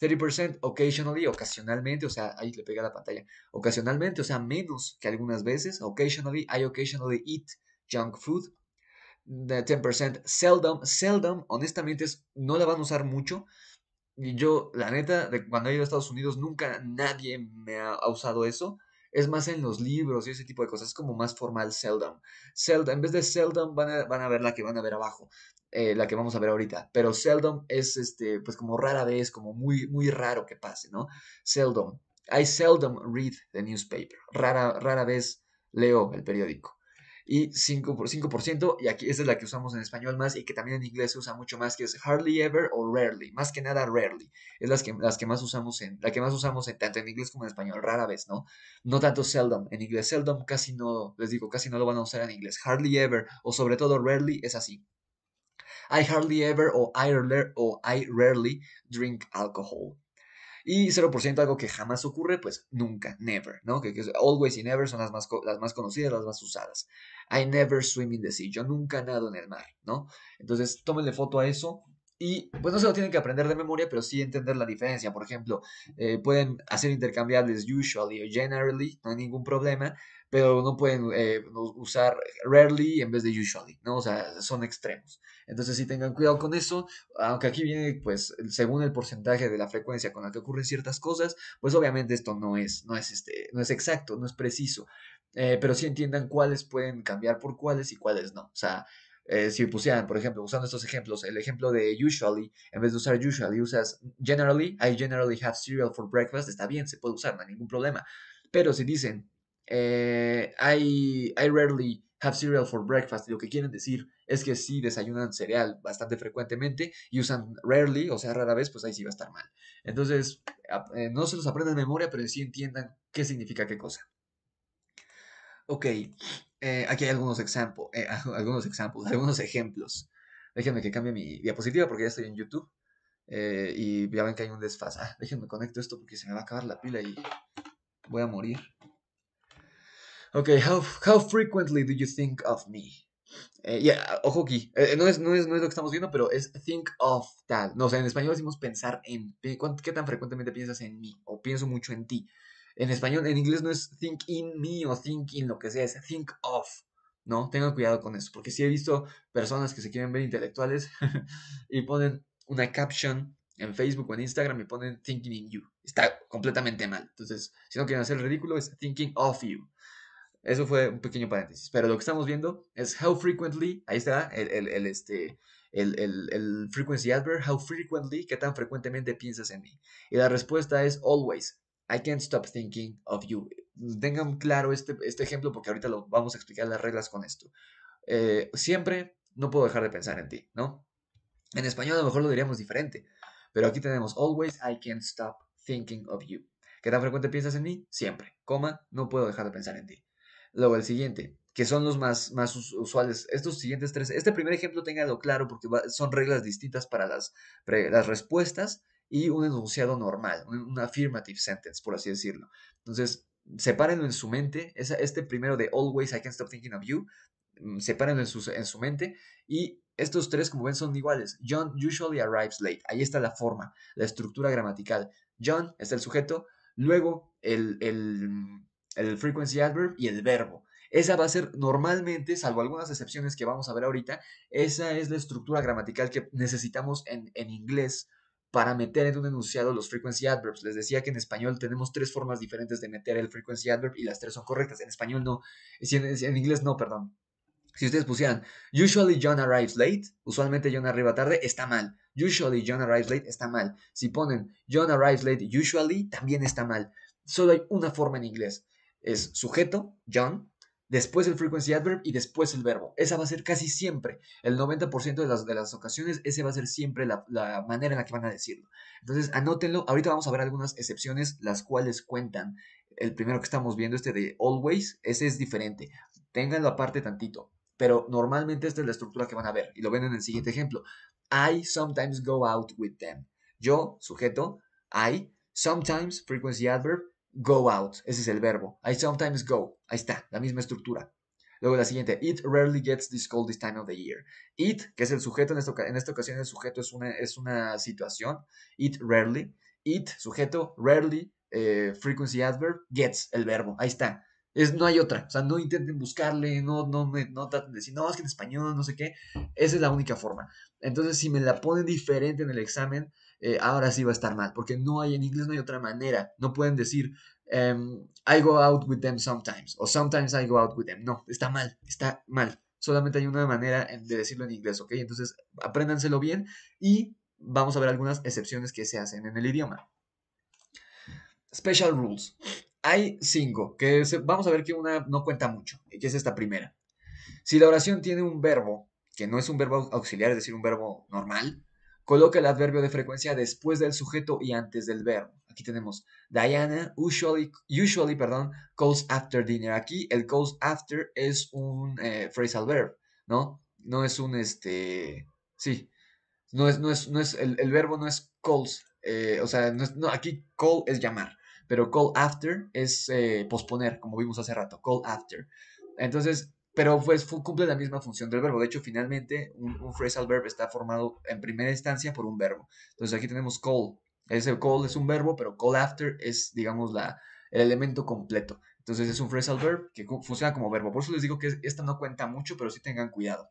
30% occasionally, ocasionalmente, o sea, ahí le pega la pantalla. Ocasionalmente, o sea, menos que algunas veces. Occasionally, I occasionally eat junk food. 10% seldom, seldom, honestamente no la van a usar mucho. Yo, la neta, de cuando he ido a Estados Unidos, nunca nadie me ha, usado eso. Es más en los libros y ese tipo de cosas. Es como más formal seldom. Seldom, en vez de seldom, van a, ver la que van a ver abajo. Eh, la que vamos a ver ahorita. Pero seldom es este, pues como rara vez, como muy, muy raro que pase, ¿no? Seldom. I seldom read the newspaper. Rara, rara vez leo el periódico y 5 por 5%, y aquí esta es la que usamos en español más y que también en inglés se usa mucho más, que es hardly ever o rarely, más que nada rarely, es las que, las que más usamos en, la que más usamos tanto en inglés como en español, rara vez, ¿no? No tanto seldom, en inglés seldom casi no, les digo, casi no lo van a usar en inglés, hardly ever o sobre todo rarely es así. I hardly ever o I, o I rarely drink alcohol. Y 0% algo que jamás ocurre, pues nunca, never, ¿no? Que, always y never son las más, las más conocidas, las más usadas. I never swim in the sea, yo nunca nado en el mar, ¿no? Entonces, tómenle foto a eso, y pues no se lo tienen que aprender de memoria, pero sí entender la diferencia. Por ejemplo, eh, pueden hacer intercambiables usually o generally, no hay ningún problema, pero no pueden eh, usar rarely en vez de usually, ¿no? O sea, son extremos. Entonces sí tengan cuidado con eso, aunque aquí viene pues según el porcentaje de la frecuencia con la que ocurren ciertas cosas, pues obviamente esto no es, no es, este, no es exacto, no es preciso. Eh, pero sí entiendan cuáles pueden cambiar por cuáles y cuáles no. O sea, eh, si pusieran, por ejemplo, usando estos ejemplos, el ejemplo de usually, en vez de usar usually, usas generally, I generally have cereal for breakfast, está bien, se puede usar, no hay ningún problema. Pero si dicen, eh, I, rarely have cereal for breakfast, lo que quieren decir es que sí desayunan cereal bastante frecuentemente y usan rarely, o sea, rara vez, pues ahí sí va a estar mal. Entonces, eh, no se los aprendan de memoria, pero sí entiendan qué significa qué cosa. Ok, eh, aquí hay algunos, eh, algunos, algunos ejemplos. Déjenme que cambie mi diapositiva porque ya estoy en YouTube. Eh, y ya ven que hay un desfase. Ah, déjenme conecto esto porque se me va a acabar la pila y voy a morir. Ok, how, how frequently do you think of me? ojo aquí, no, es, no, es, no, es, lo que estamos viendo, pero es think of tal. No, o en español decimos pensar en. ¿Qué tan frecuentemente piensas en mí? O pienso mucho en ti en español, en inglés no es think in me o think in lo que sea, es think of, ¿no? Tengan cuidado con eso, porque si he visto personas que se quieren ver intelectuales y ponen una caption en Facebook o en Instagram y ponen thinking in you. Está completamente mal. Entonces, si no quieren hacer ridículo, es thinking of you. Eso fue un pequeño paréntesis. Pero lo que estamos viendo es how frequently, ahí está el, este, el, el, frequency adverb, how frequently, qué tan frecuentemente piensas en mí. Y la respuesta es always, I can't stop thinking of you. Tengan claro este, este ejemplo porque ahorita lo vamos a explicar las reglas con esto. Eh, siempre no puedo dejar de pensar en ti, ¿no? En español a lo mejor lo diríamos diferente, pero aquí tenemos always I can't stop thinking of you. ¿Qué tan frecuente piensas en mí? Siempre. Coma, no puedo dejar de pensar en ti. Luego el siguiente, que son los más, más usuales. Estos siguientes tres, este primer ejemplo tenganlo claro porque son reglas distintas para las, las respuestas y un enunciado normal, un, affirmative sentence, por así decirlo. Entonces, sepárenlo en su mente, este primero de always I can't stop thinking of you, mm, sepárenlo en su, en su mente y estos tres, como ven, son iguales. John usually arrives late. Ahí está la forma, la estructura gramatical. John es el sujeto, luego el, el, mm, el frequency adverb y el verbo. Esa va a ser normalmente, salvo algunas excepciones que vamos a ver ahorita, esa es la estructura gramatical que necesitamos en, en inglés para meter en un enunciado los frequency adverbs. Les decía que en español tenemos tres formas diferentes de meter el frequency adverb y las tres son correctas. En español no, en, inglés no, perdón. Si ustedes pusieran, usually John arrives late, usualmente John arriba tarde, está mal. Usually John arrives late, está mal. Si ponen John arrives late, usually, también está mal. Solo hay una forma en inglés. Es sujeto, John, después el frequency adverb y después el verbo. Esa va a ser casi siempre, el 90% de las, ocasiones, ese va a ser siempre la, la, manera en la que van a decirlo. Entonces, anótenlo. Ahorita vamos a ver algunas excepciones, las cuales cuentan. El primero que estamos viendo, este de always, ese es diferente. Ténganlo aparte tantito. Pero normalmente esta es la estructura que van a ver. Y lo ven en el siguiente ejemplo. I sometimes go out with them. Yo, sujeto, I, sometimes, frequency adverb, go out. Ese es el verbo. I sometimes go. Ahí está, la misma estructura. Luego la siguiente, it rarely gets this cold this time of the year. It, que es el sujeto, en esta, ocasión el sujeto es una, es una situación. It rarely. It, sujeto, rarely, eh, frequency adverb, gets, el verbo. Ahí está. Es, no hay otra. O sea, no intenten buscarle, no, no, no traten de decir, no, es que en español, no sé qué. Esa es la única forma. Entonces, si me la ponen diferente en el examen, eh, ahora sí va a estar mal, porque no hay en inglés, no hay otra manera. No pueden decir, em, I go out with them sometimes, o sometimes I go out with them. No, está mal, está mal. Solamente hay una manera de decirlo en inglés, ¿ok? Entonces, apréndanselo bien y vamos a ver algunas excepciones que se hacen en el idioma. Special rules. Hay cinco, que vamos a ver que una no cuenta mucho, que es esta primera. Si la oración tiene un verbo, que no es un verbo auxiliar, es decir, un verbo normal, Coloca el adverbio de frecuencia después del sujeto y antes del verbo. Aquí tenemos Diana usually, usually perdón, calls after dinner. Aquí el calls after es un eh, phrasal verb, ¿no? No es un este. Sí. No es, no es, el, verbo no es calls. Eh, o sea, no aquí call es llamar. Pero call after es eh, posponer, como vimos hace rato. Call after. Entonces, pero pues cumple la misma función del verbo. De hecho, finalmente, un, phrasal verb está formado en primera instancia por un verbo. Entonces aquí tenemos call. Ese call es un verbo, pero call after es, digamos, la, el elemento completo. Entonces es un phrasal verb que funciona como verbo. Por eso les digo que esta no cuenta mucho, pero sí tengan cuidado.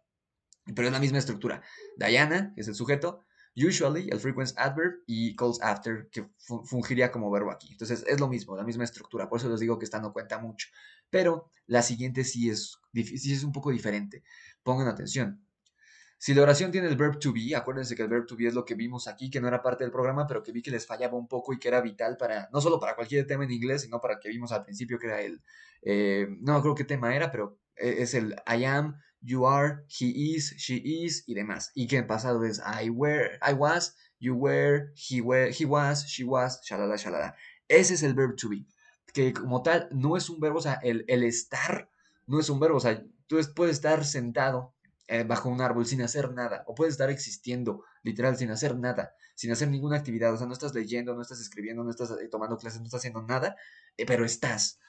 Pero es la misma estructura. Diana, que es el sujeto, usually, el frequency adverb y calls after, que fungiría como verbo aquí. Entonces es lo mismo, la misma estructura, por eso les digo que esta no cuenta mucho. Pero la siguiente sí es, es un poco diferente. Pongan atención. Si la oración tiene el verb to be, acuérdense que el verb to be es lo que vimos aquí, que no era parte del programa, pero que vi que les fallaba un poco y que era vital para, no solo para cualquier tema en inglés, sino para el que vimos al principio, que era el, eh, no creo qué tema era, pero e-, es el I am, you are, he is, she is y demás. Y que en pasado es I were, I was, you were, he were, he was, she was, shalala, shalala. Ese es el verbo to be. Que como tal no es un verbo, o sea, el, estar no es un verbo. O sea, tú puedes estar sentado eh, bajo un árbol sin hacer nada, o puedes estar existiendo literal sin hacer nada, sin hacer ninguna actividad. O sea, no estás leyendo, no estás escribiendo, no estás eh, tomando clases, no estás haciendo nada, eh, pero estás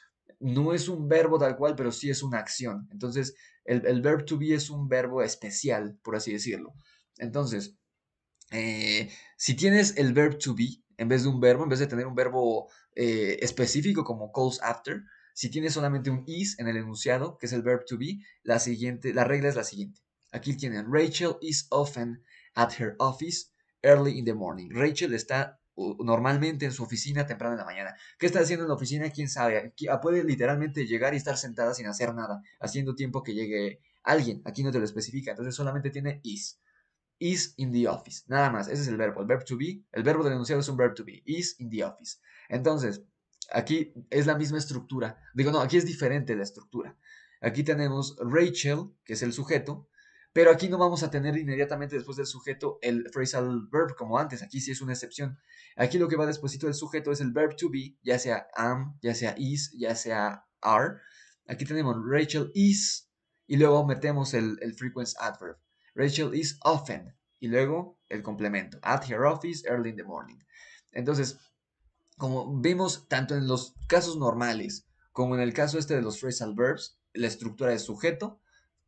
no es un verbo tal cual, pero sí es una acción. Entonces, el, el verb to be es un verbo especial, por así decirlo. Entonces, eh, si tienes el verb to be en vez de un verbo, en vez de tener un verbo eh, específico como calls after, si tienes solamente un is en el enunciado, que es el verb to be, la, siguiente, la regla es la siguiente. Aquí tienen, Rachel is often at her office early in the morning. Rachel está normalmente en su oficina temprano en la mañana. ¿Qué está haciendo en la oficina? ¿Quién sabe? Ah, puede literalmente llegar y estar sentada sin hacer nada, haciendo tiempo que llegue alguien. Aquí no te lo especifica, entonces solamente tiene is. Is in the office, nada más. Ese es el verbo. El verbo to be, el verbo del enunciado es un verbo to be. Is in the office. Entonces, aquí es la misma estructura. Digo, no, aquí es diferente la estructura. Aquí tenemos Rachel, que es el sujeto, pero aquí no vamos a tener inmediatamente después del sujeto el phrasal verb como antes. Aquí sí es una excepción. Aquí lo que va despuesito del sujeto es el verb to be, ya sea am, ya sea is, ya sea are. Aquí tenemos Rachel is y luego metemos el, el frequency adverb. Rachel is often y luego el complemento. At her office early in the morning. Entonces, como vimos tanto en los casos normales como en el caso este de los phrasal verbs, la estructura es sujeto,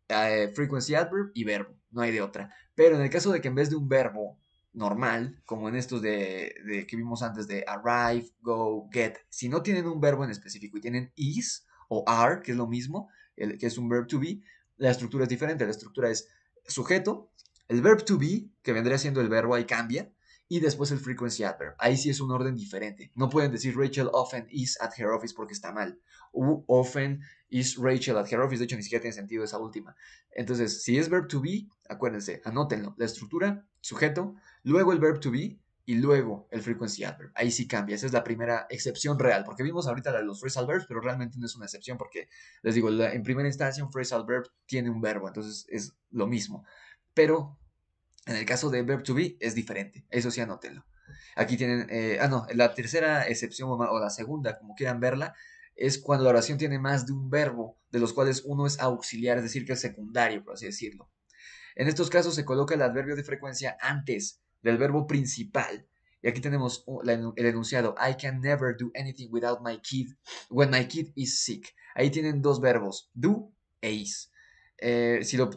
eh, frequency adverb y verbo, no hay de otra. Pero en el caso de que en vez de un verbo normal, como en estos de, que vimos antes de arrive, go, get, si no tienen un verbo en específico y tienen is o are, que es lo mismo, que es un verb to be, la estructura es diferente. La estructura es sujeto, el verb to be, que vendría siendo el verbo ahí cambia, y después el frequency adverb. Ahí sí es un orden diferente. No pueden decir Rachel often is at her office porque está mal. O often is Rachel at her office. De hecho, ni siquiera tiene sentido esa última. Entonces, si es verb to be, acuérdense, anótenlo. La estructura, sujeto, luego el verb to be y luego el frequency adverb. Ahí sí cambia. Esa es la primera excepción real. Porque vimos ahorita la de los phrasal verbs, pero realmente no es una excepción porque, les digo, en primera instancia un phrasal verb tiene un verbo. Entonces, es lo mismo. Pero en el caso de verb to be es diferente, eso sí anótelo. Aquí tienen, eh, ah no, la tercera excepción o la segunda, como quieran verla, es cuando la oración tiene más de un verbo, de los cuales uno es auxiliar, es decir, que es secundario, por así decirlo. En estos casos se coloca el adverbio de frecuencia antes del verbo principal. Y aquí tenemos uh, el enunciado, I can never do anything without my kid, when my kid is sick. Ahí tienen dos verbos, do e is. Eh, si lo,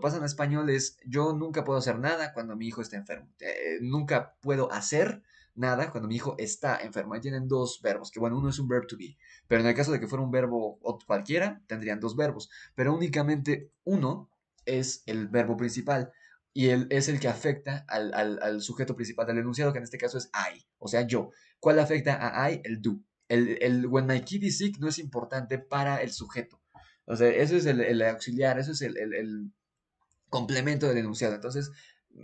pasan a español es yo nunca puedo hacer nada cuando mi hijo está enfermo. Eh, nunca puedo hacer nada cuando mi hijo está enfermo. Ahí tienen dos verbos, que bueno, uno es un verb to be, pero en el caso de que fuera un verbo cualquiera, tendrían dos verbos, pero únicamente uno es el verbo principal y es el que afecta al, sujeto principal del enunciado, que en este caso es I, o sea, yo. ¿Cuál afecta a I? El do. El, el when my kid is sick no es importante para el sujeto o sea, eso es el, auxiliar, eso es el, complemento del enunciado. Entonces,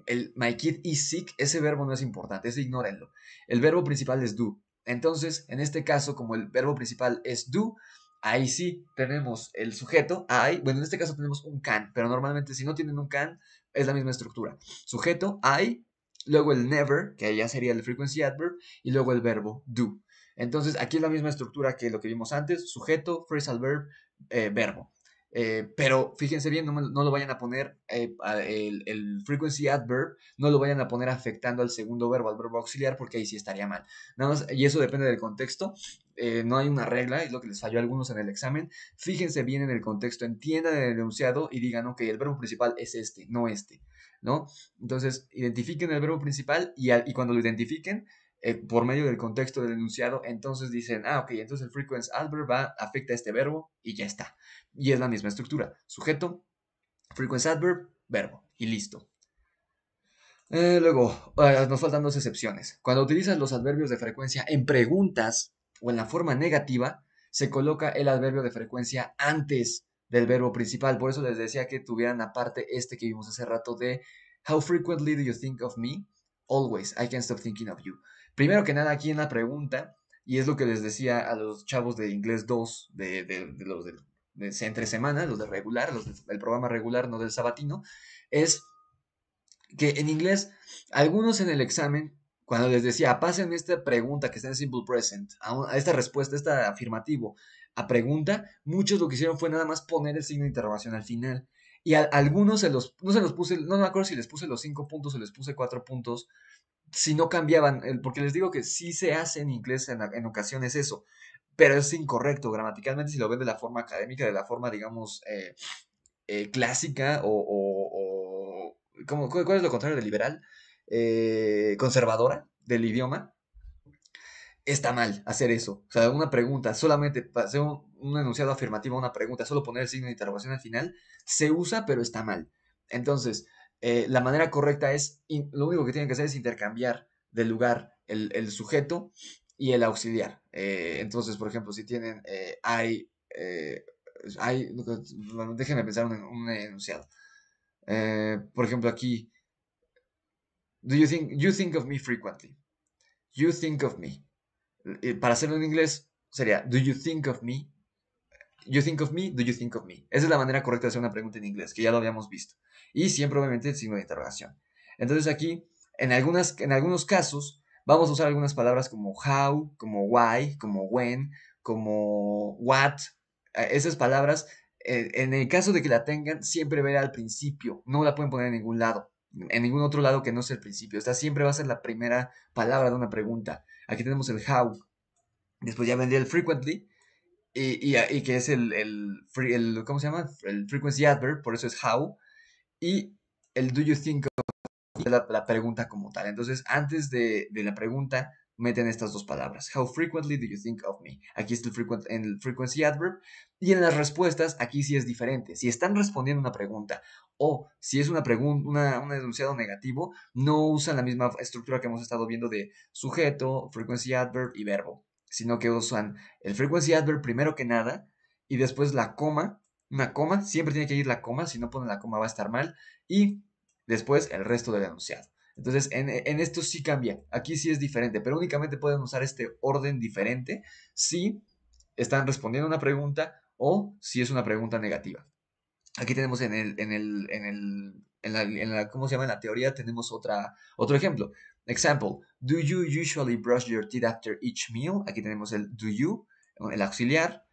el my kid is sick, ese verbo no es importante, es ignórenlo. El verbo principal es do. Entonces, en este caso, como el verbo principal es do, ahí sí tenemos el sujeto, I, bueno, en este caso tenemos un can, pero normalmente si no tienen un can, es la misma estructura. Sujeto, I, luego el never, que ya sería el frequency adverb, y luego el verbo do. Entonces, aquí es la misma estructura que lo que vimos antes, sujeto, phrasal verb, eh, verbo. Eh, pero fíjense bien, no, lo vayan a poner, eh, el, frequency adverb, no lo vayan a poner afectando al segundo verbo, al verbo auxiliar, porque ahí sí estaría mal. y eso depende del contexto, no hay una regla, es lo que les falló a algunos en el examen. Fíjense bien en el contexto, entiendan el enunciado y digan, ok, el verbo principal es este, no este, ¿no? Entonces, identifiquen el verbo principal y, y cuando lo identifiquen, eh, por medio del contexto del enunciado, entonces dicen, ah, ok, entonces el frequency adverb afecta a este verbo y ya está. Y es la misma estructura. Sujeto, frequency adverb, verbo. Y listo. Eh, luego, eh, nos faltan dos excepciones. Cuando utilizas los adverbios de frecuencia en preguntas o en la forma negativa, se coloca el adverbio de frecuencia antes del verbo principal. Por eso les decía que tuvieran aparte este que vimos hace rato de How frequently do you think of me? Always, I can stop thinking of you. Primero que nada, aquí en la pregunta, y es lo que les decía a los chavos de Inglés 2, de, los de, entre semana, los de regular, los del programa regular, no del sabatino, es que en inglés, algunos en el examen, cuando les decía, pasen esta pregunta que está en Simple Present, a, esta respuesta, a afirmativo, a pregunta, muchos lo que hicieron fue nada más poner el signo de interrogación al final. Y a, algunos se los, no se los puse, no me acuerdo si les puse los cinco puntos o les puse cuatro puntos, si no cambiaban, porque les digo que sí se hace en inglés en, ocasiones eso, pero es incorrecto gramaticalmente si lo ven de la forma académica, de la forma, digamos, eh, eh, clásica o, ¿cuál es lo contrario de liberal? Eh, conservadora del idioma, está mal hacer eso. O sea, una pregunta solamente, un, un enunciado afirmativo una pregunta, solo poner el signo de interrogación al final, se usa pero está mal. Entonces, eh, la manera correcta es, lo único que tienen que hacer es intercambiar de lugar el, sujeto y el auxiliar. Eh, entonces, por ejemplo, si tienen, eh, hay, hay, déjenme pensar un, un enunciado. por ejemplo, aquí, do you think, you think of me frequently? You think of me. Para hacerlo en inglés sería, do you think of me You think of me, do you think of me? Esa es la manera correcta de hacer una pregunta en inglés, que ya lo habíamos visto. Y siempre, obviamente, el signo de interrogación. Entonces aquí, en, en algunos casos, vamos a usar algunas palabras como how, como why, como when, como what. Eh, esas palabras, eh, en el caso de que la tengan, siempre verá al principio. No la pueden poner en ningún lado, en ningún otro lado que no sea el principio. Esta siempre va a ser la primera palabra de una pregunta. Aquí tenemos el how. Después ya vendría el frequently, y, y, que es el, el, ¿cómo se llama? El frequency adverb, por eso es how, y el do you think of, la, la pregunta como tal. Entonces, antes de, la pregunta, meten estas dos palabras. How frequently do you think of me? Aquí está el, en el frequency adverb. Y en las respuestas, aquí sí es diferente. Si están respondiendo una pregunta o si es una pregunta, un enunciado negativo, no usan la misma estructura que hemos estado viendo de sujeto, frequency adverb y verbo sino que usan el frequency adverb primero que nada y después la coma, una coma, siempre tiene que ir la coma, si no ponen la coma va a estar mal, y después el resto del enunciado. Entonces, en, esto sí cambia, aquí sí es diferente, pero únicamente pueden usar este orden diferente si están respondiendo una pregunta o si es una pregunta negativa aquí tenemos en el, en el, en el, en la, en la, ¿cómo se llama? En la teoría tenemos otra, otro ejemplo. Example, do you usually brush your teeth after each meal? Aquí tenemos el do you, el auxiliar.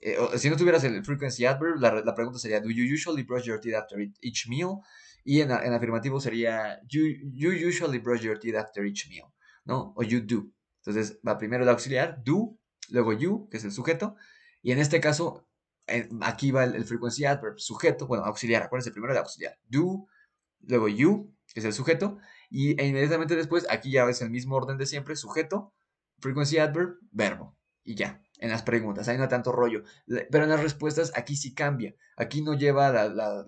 Eh, si no tuvieras el frequency adverb, la, pregunta sería, do you usually brush your teeth after each meal? Y en, afirmativo sería, you, you usually brush your teeth after each meal, ¿no? O you do. Entonces va primero el auxiliar, do, luego you, que es el sujeto. Y en este caso, eh, aquí va el, Frequency adverb, pues, sujeto, bueno, auxiliar, acuérdense primero el auxiliar, do, luego you, que es el sujeto, y e inmediatamente después, aquí ya es el mismo orden de siempre, sujeto, frequency adverb, verbo, y ya, en las preguntas, ahí no tanto rollo, pero en las respuestas aquí sí cambia, aquí no lleva la,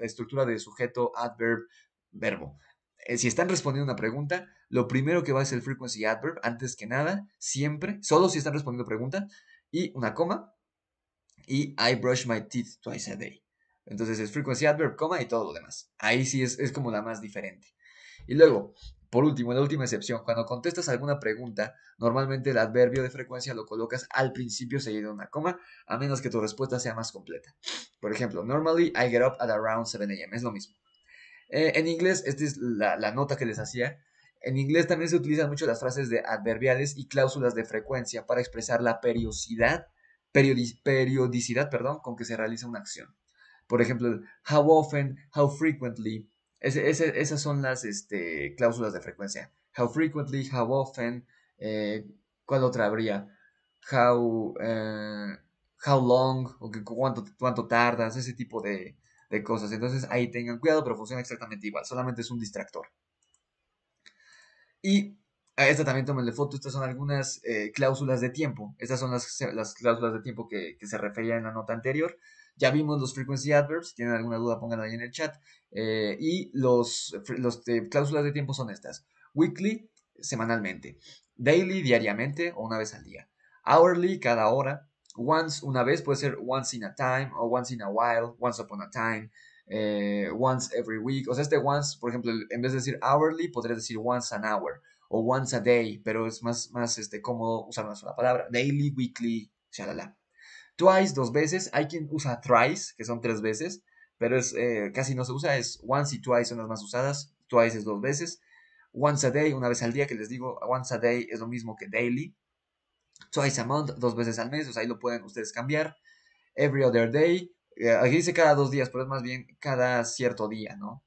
estructura de sujeto, adverb, verbo. Eh, si están respondiendo una pregunta, lo primero que va es el frequency adverb, antes que nada, siempre, solo si están respondiendo preguntas, y una coma, y I brush my teeth twice a day. Entonces es frecuencia adverb, coma y todo lo demás. Ahí sí es, como la más diferente. Y luego, por último, la última excepción, cuando contestas alguna pregunta, normalmente el adverbio de frecuencia lo colocas al principio seguido de una coma, a menos que tu respuesta sea más completa. Por ejemplo, normally I get up at around 7 a.m. Es lo mismo. Eh, en inglés, esta es la, la nota que les hacía. En inglés también se utilizan mucho las frases de adverbiales y cláusulas de frecuencia para expresar la periodicidad periodicidad perdón, con que se realiza una acción. Por ejemplo, how often, how frequently. esas son las este, cláusulas de frecuencia. How frequently, how often. Eh, ¿Cuál otra habría? How, eh, how long, o cuánto, cuánto tardas, ese tipo de, de cosas. Entonces ahí tengan cuidado, pero funciona exactamente igual, solamente es un distractor. Y esta también tomenle foto. Estas son algunas eh, cláusulas de tiempo. Estas son las, cláusulas de tiempo que, se refería en la nota anterior. Ya vimos los frequency adverbs. Si tienen alguna duda, pónganla ahí en el chat. Eh, y los, los eh, cláusulas de tiempo son estas. Weekly, semanalmente. Daily, diariamente o una vez al día. Hourly, cada hora. Once, una vez. Puede ser once in a time o once in a while, once upon a time. once every week. O sea, este once, por ejemplo, en vez de decir hourly, podrías decir once an hour o once a day, pero es más, más este, cómodo usar una sola palabra. Daily, weekly, shalala. Twice, dos veces. Hay quien usa thrice, que son tres veces, pero es, eh, casi no se usa. Es once y twice son las más usadas. Twice es dos veces. Once a day, una vez al día, que les digo, once a day es lo mismo que daily. Twice a month, dos veces al mes, o ahí lo pueden ustedes cambiar. Every other day, eh, aquí dice cada dos días, pero es más bien cada cierto día, ¿no?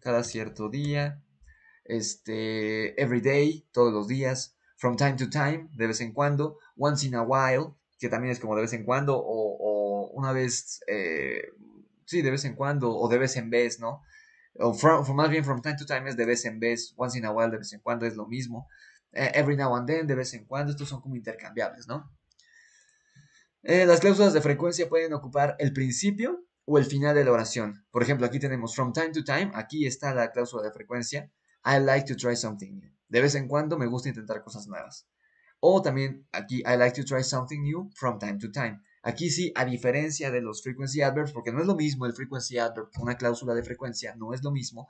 Cada cierto día este, Every Day, todos los días, From Time to Time, de vez en cuando, Once in a While, que también es como de vez en cuando, o, una vez, eh, sí, de vez en cuando, o de vez en vez, ¿no? O más bien From Time to Time es de vez en vez, Once in a While de vez en cuando es lo mismo, eh, Every Now and Then de vez en cuando, estos son como intercambiables, ¿no? Eh, las cláusulas de frecuencia pueden ocupar el principio o el final de la oración. Por ejemplo, aquí tenemos from time to time, aquí está la cláusula de frecuencia. I like to try something new. De vez en cuando me gusta intentar cosas nuevas. O también aquí, I like to try something new from time to time. Aquí sí, a diferencia de los frequency adverbs, porque no es lo mismo el frequency adverb una cláusula de frecuencia, no es lo mismo,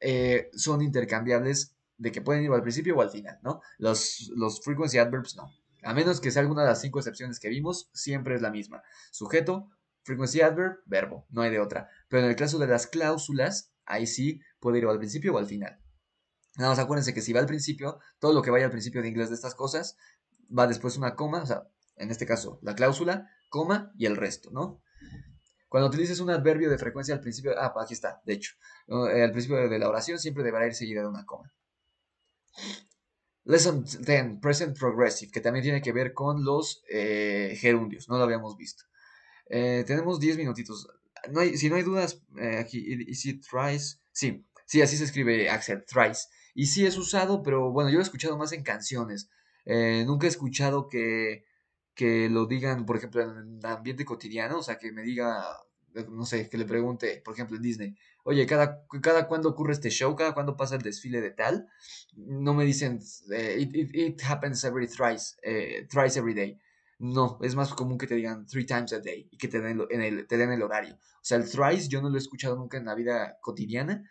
eh, son intercambiables de que pueden ir al principio o al final, ¿no? Los, los frequency adverbs no. A menos que sea alguna de las cinco excepciones que vimos, siempre es la misma. Sujeto, frequency adverb, verbo, no hay de otra. Pero en el caso de las cláusulas, ahí sí puede ir al principio o al final. Nada más acuérdense que si va al principio, todo lo que vaya al principio de inglés de estas cosas, va después una coma, o sea, en este caso la cláusula, coma y el resto, ¿no? Cuando utilices un adverbio de frecuencia al principio, ah, pues aquí está, de hecho, eh, al principio de la oración siempre deberá ir seguida de una coma. Lesson 10, present progressive, que también tiene que ver con los eh, gerundios, no lo habíamos visto. Eh, tenemos 10 minutitos. si no hay dudas, aquí, y si tries, sí, sí, así se escribe Axel, tries. Y sí es usado, pero bueno, yo lo he escuchado más en canciones. Eh, nunca he escuchado que, lo digan, por ejemplo, en el ambiente cotidiano, o sea, que me diga, eh, no sé, que le pregunte, por ejemplo, en Disney, oye, ¿cada, cada cuándo ocurre este show? ¿Cada cuándo pasa el desfile de tal? No me dicen, eh, it, happens every thrice, thrice every day. No, es más común que te digan three times a day y que te den, en el, te den el horario. O sea, el thrice yo no lo he escuchado nunca en la vida cotidiana,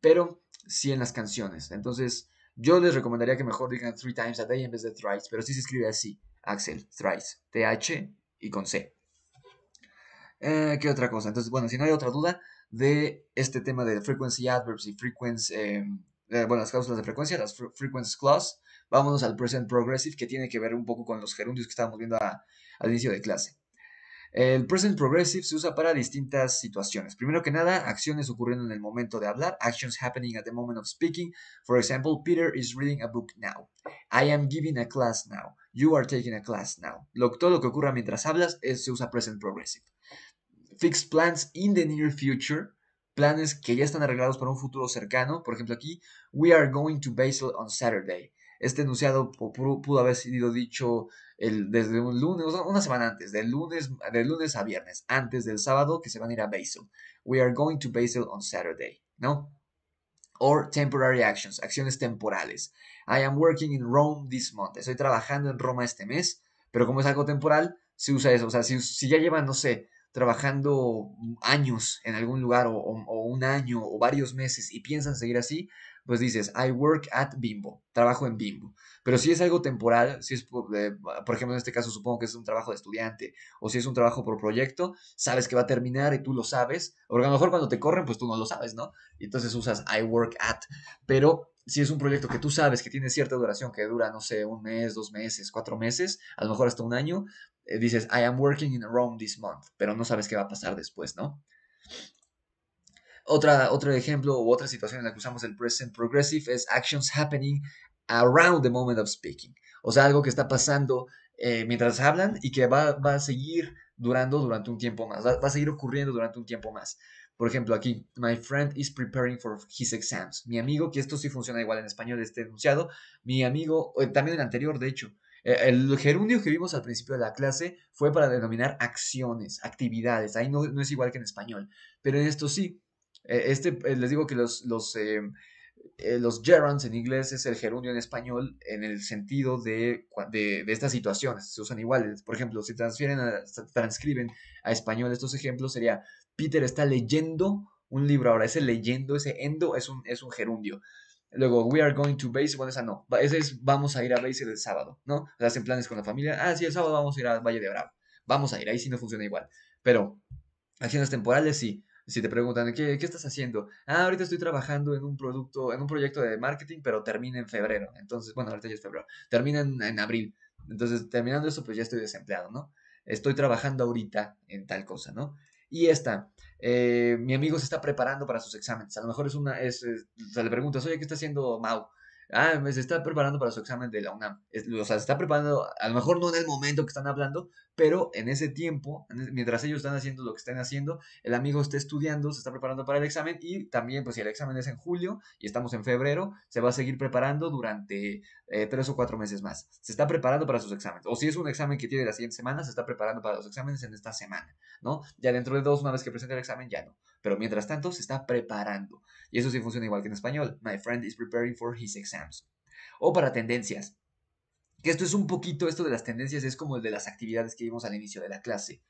pero sí en las canciones. Entonces, yo les recomendaría que mejor digan three times a day en vez de thrice, pero sí se escribe así, Axel, thrice, TH y con C. Eh, ¿Qué otra cosa? Entonces, bueno, si no hay otra duda de este tema de frequency adverbs y frequency, em, eh, bueno, las cláusulas de frecuencia, las frequency clause, vámonos al present progressive que tiene que ver un poco con los gerundios que estábamos viendo al inicio de clase. El present progressive se usa para distintas situaciones. Primero que nada, acciones ocurriendo en el momento de hablar, actions happening at the moment of speaking. For example, Peter is reading a book now. I am giving a class now. You are taking a class now. Lo, todo lo que ocurra mientras hablas es, eh, se usa present progressive. Fixed plans in the near future. Planes que ya están arreglados para un futuro cercano. Por ejemplo, aquí, we are going to Basel on Saturday este enunciado pudo haber sido dicho el, desde un lunes, una semana antes, del lunes, del lunes a viernes, antes del sábado que se van a ir a Basel. We are going to Basel on Saturday, ¿no? Or temporary actions, acciones temporales. I am working in Rome this month. Estoy trabajando en Roma este mes, pero como es algo temporal, se usa eso. O sea, si, ya llevan, no sé, trabajando años en algún lugar o, o, o, un año o varios meses y piensan seguir así, pues dices, I work at Bimbo, trabajo en Bimbo. Pero si es algo temporal, si es, eh, por, ejemplo, en este caso supongo que es un trabajo de estudiante o si es un trabajo por proyecto, sabes que va a terminar y tú lo sabes. O a lo mejor cuando te corren, pues tú no lo sabes, ¿no? Y entonces usas I work at. Pero si es un proyecto que tú sabes que tiene cierta duración, que dura, no sé, un mes, dos meses, cuatro meses, a lo mejor hasta un año, eh, dices, I am working in Rome this month, pero no sabes qué va a pasar después, ¿no? otro ejemplo u otra situación en la que usamos el present progressive es actions happening around the moment of speaking. O sea, algo que está pasando eh, mientras hablan y que va, a seguir durando durante un tiempo más, va, a seguir ocurriendo durante un tiempo más. Por ejemplo, aquí, my friend is preparing for his exams. Mi amigo, que esto sí funciona igual en español, este enunciado, mi amigo, eh, también el anterior, de hecho, eh, el gerundio que vimos al principio de la clase fue para denominar acciones, actividades, ahí no, no es igual que en español, pero en esto sí, eh, este, eh, les digo que los, los, eh, los gerunds en inglés es el gerundio en español en el sentido de, de, de estas situaciones, se usan iguales. Por ejemplo, si transfieren transcriben a español estos ejemplos, sería Peter está leyendo un libro. Ahora, ese leyendo, ese endo es un, es un gerundio. Luego, we are going to base. Bueno, esa no. Ese es vamos a ir a base el sábado, ¿no? hacen planes con la familia. Ah, sí, el sábado vamos a ir al Valle de Bravo. Vamos a ir, ahí sí no funciona igual. Pero, acciones temporales sí si te preguntan, ¿qué, ¿qué, estás haciendo? Ah, ahorita estoy trabajando en un producto, en un proyecto de marketing, pero termina en febrero. Entonces, bueno, ahorita ya es febrero, termina en, abril. Entonces, terminando eso, pues ya estoy desempleado, ¿no? Estoy trabajando ahorita en tal cosa, ¿no? Y esta, eh, mi amigo se está preparando para sus exámenes. A lo mejor es una, es, le preguntas, oye, ¿qué está haciendo Mau? ah, se está preparando para su examen de la UNAM. o sea, se está preparando, a lo mejor no en el momento que están hablando, pero en ese tiempo, mientras ellos están haciendo lo que están haciendo, el amigo está estudiando, se está preparando para el examen y también, pues si el examen es en julio y estamos en febrero, se va a seguir preparando durante eh, tres o cuatro meses más. Se está preparando para sus exámenes. O si es un examen que tiene la siguiente semana, se está preparando para los exámenes en esta semana, ¿no? Ya dentro de dos, una vez que presente el examen, ya no pero mientras tanto se está preparando. Y eso sí funciona igual que en español. My friend is preparing for his exams. O para tendencias. Que esto es un poquito, esto de las tendencias es como el de las actividades que vimos al inicio de la clase.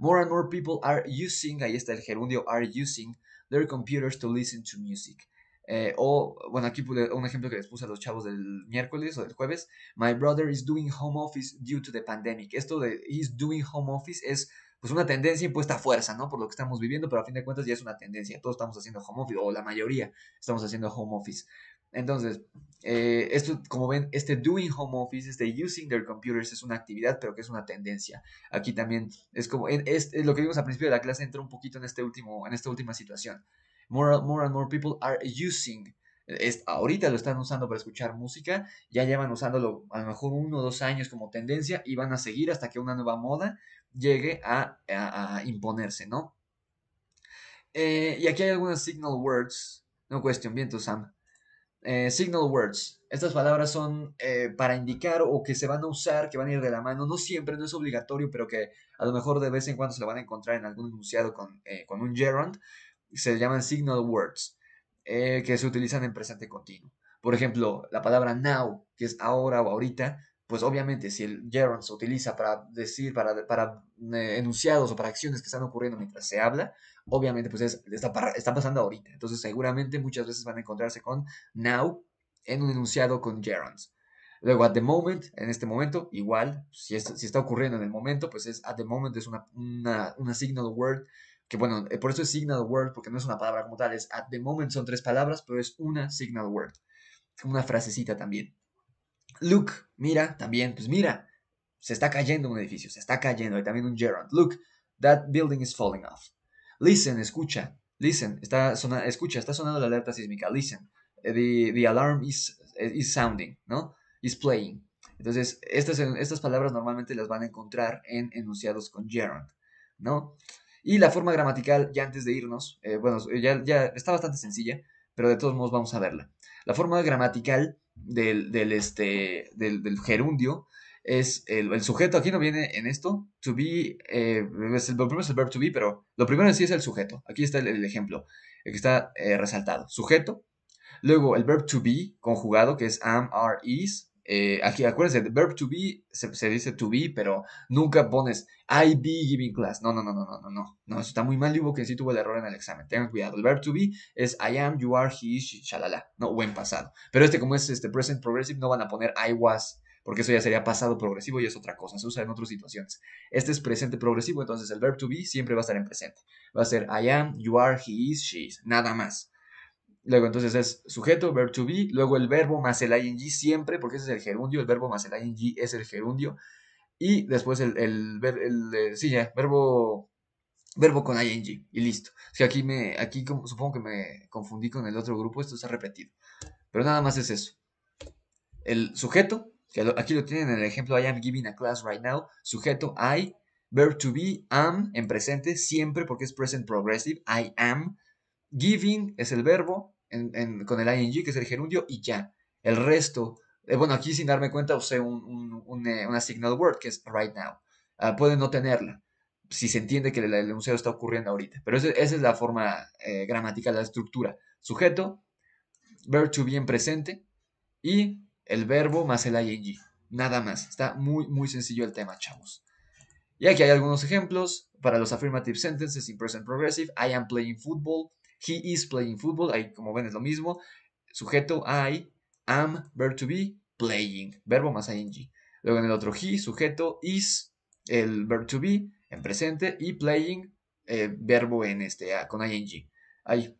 More and more people are using, ahí está el gerundio, are using their computers to listen to music. Eh, o, bueno, aquí un ejemplo que les puse a los chavos del miércoles o del jueves. My brother is doing home office due to the pandemic. Esto de he's doing home office es pues una tendencia impuesta a fuerza, ¿no? Por lo que estamos viviendo, pero a fin de cuentas ya es una tendencia. Todos estamos haciendo home office, o la mayoría estamos haciendo home office. Entonces, eh, esto, como ven, este doing home office, este using their computers es una actividad, pero que es una tendencia. Aquí también es como, es, lo que vimos al principio de la clase entró un poquito en, este último, en esta última situación. More, and more people are using ahorita lo están usando para escuchar música, ya llevan usándolo a lo mejor uno o dos años como tendencia y van a seguir hasta que una nueva moda llegue a, imponerse, ¿no? Eh, y aquí hay algunas signal words, no cuestión, bien tú, Sam. Eh, signal words. Estas palabras son eh, para indicar o que se van a usar, que van a ir de la mano. No siempre, no es obligatorio, pero que a lo mejor de vez en cuando se lo van a encontrar en algún enunciado con, con un gerund. Se llaman signal words, que se utilizan en presente continuo. Por ejemplo, la palabra now, que es ahora o ahorita, pues obviamente si el gerund se utiliza para decir, para, para eh, enunciados o para acciones que están ocurriendo mientras se habla, obviamente pues es, está, está, pasando ahorita. Entonces seguramente muchas veces van a encontrarse con now en un enunciado con gerunds. Luego at the moment, en este momento, igual, si, es, si está ocurriendo en el momento, pues es at the moment, es una, una signal word que bueno, eh, por eso es signal word, porque no es una palabra como tal, es at the moment son tres palabras, pero es una signal word, una frasecita también. Look, mira, también, pues mira, se está cayendo un edificio, se está cayendo, hay también un gerund. Look, that building is falling off. Listen, escucha, listen, está escucha, está sonando la alerta sísmica, listen, eh, the, alarm eh, is, sounding, ¿no? Is playing. Entonces, estas, estas palabras normalmente las van a encontrar en enunciados con gerund, ¿no? Y la forma gramatical, ya antes de irnos, eh, bueno, ya, ya está bastante sencilla, pero de todos modos vamos a verla. La forma gramatical del, del, este, del, gerundio es el, sujeto, aquí no viene en esto, to be, eh, el, lo primero es el verb to be, pero lo primero en sí es el sujeto. Aquí está el, ejemplo, el que está eh, resaltado. Sujeto, luego el verb to be conjugado, que es am, are, is, eh, aquí acuérdense, el verb to be se, dice to be, pero nunca pones I be giving class. No, no, no, no, no, no, no. Eso está muy mal y hubo quien sí tuvo el error en el examen. Tengan cuidado. El verb to be es I am, you are, he is, shalala. No, buen pasado. Pero este, como es este present progressive, no van a poner I was, porque eso ya sería pasado progresivo y es otra cosa. Se usa en otras situaciones. Este es presente progresivo, entonces el verb to be siempre va a estar en presente. Va a ser I am, you are, he is, she is. Nada más. Luego entonces es sujeto, verb to be, luego el verbo más el ing siempre, porque ese es el gerundio, el verbo más el ing es el gerundio, y después el, el, eh, verbo, verbo con ing, y listo. aquí, me, aquí supongo que me confundí con el otro grupo, esto se ha repetido. Pero nada más es eso. El sujeto, aquí lo tienen en el ejemplo, I am giving a class right now, sujeto I, verb to be, am, en presente, siempre, porque es present progressive, I am, giving es el verbo, con el ing, que es el gerundio, y ya. El resto, eh, bueno, aquí sin darme cuenta usé un, un, una eh, signal word, que es right now. Ah, puede no tenerla, si se entiende que el, enunciado está ocurriendo ahorita. Pero esa, es la forma eh, gramatical, la estructura. Sujeto, verb to be presente, y el verbo más el ing. Nada más. Está muy, muy sencillo el tema, chavos. Y aquí hay algunos ejemplos para los affirmative sentences in present progressive. I am playing football. He is playing football. Ahí, como ven, es lo mismo. Sujeto, I. Am, verb to be, playing. Verbo más ing. Luego en el otro he, sujeto, is, el verb to be en presente y playing, eh, verbo en este, ah, con ing. Ahí.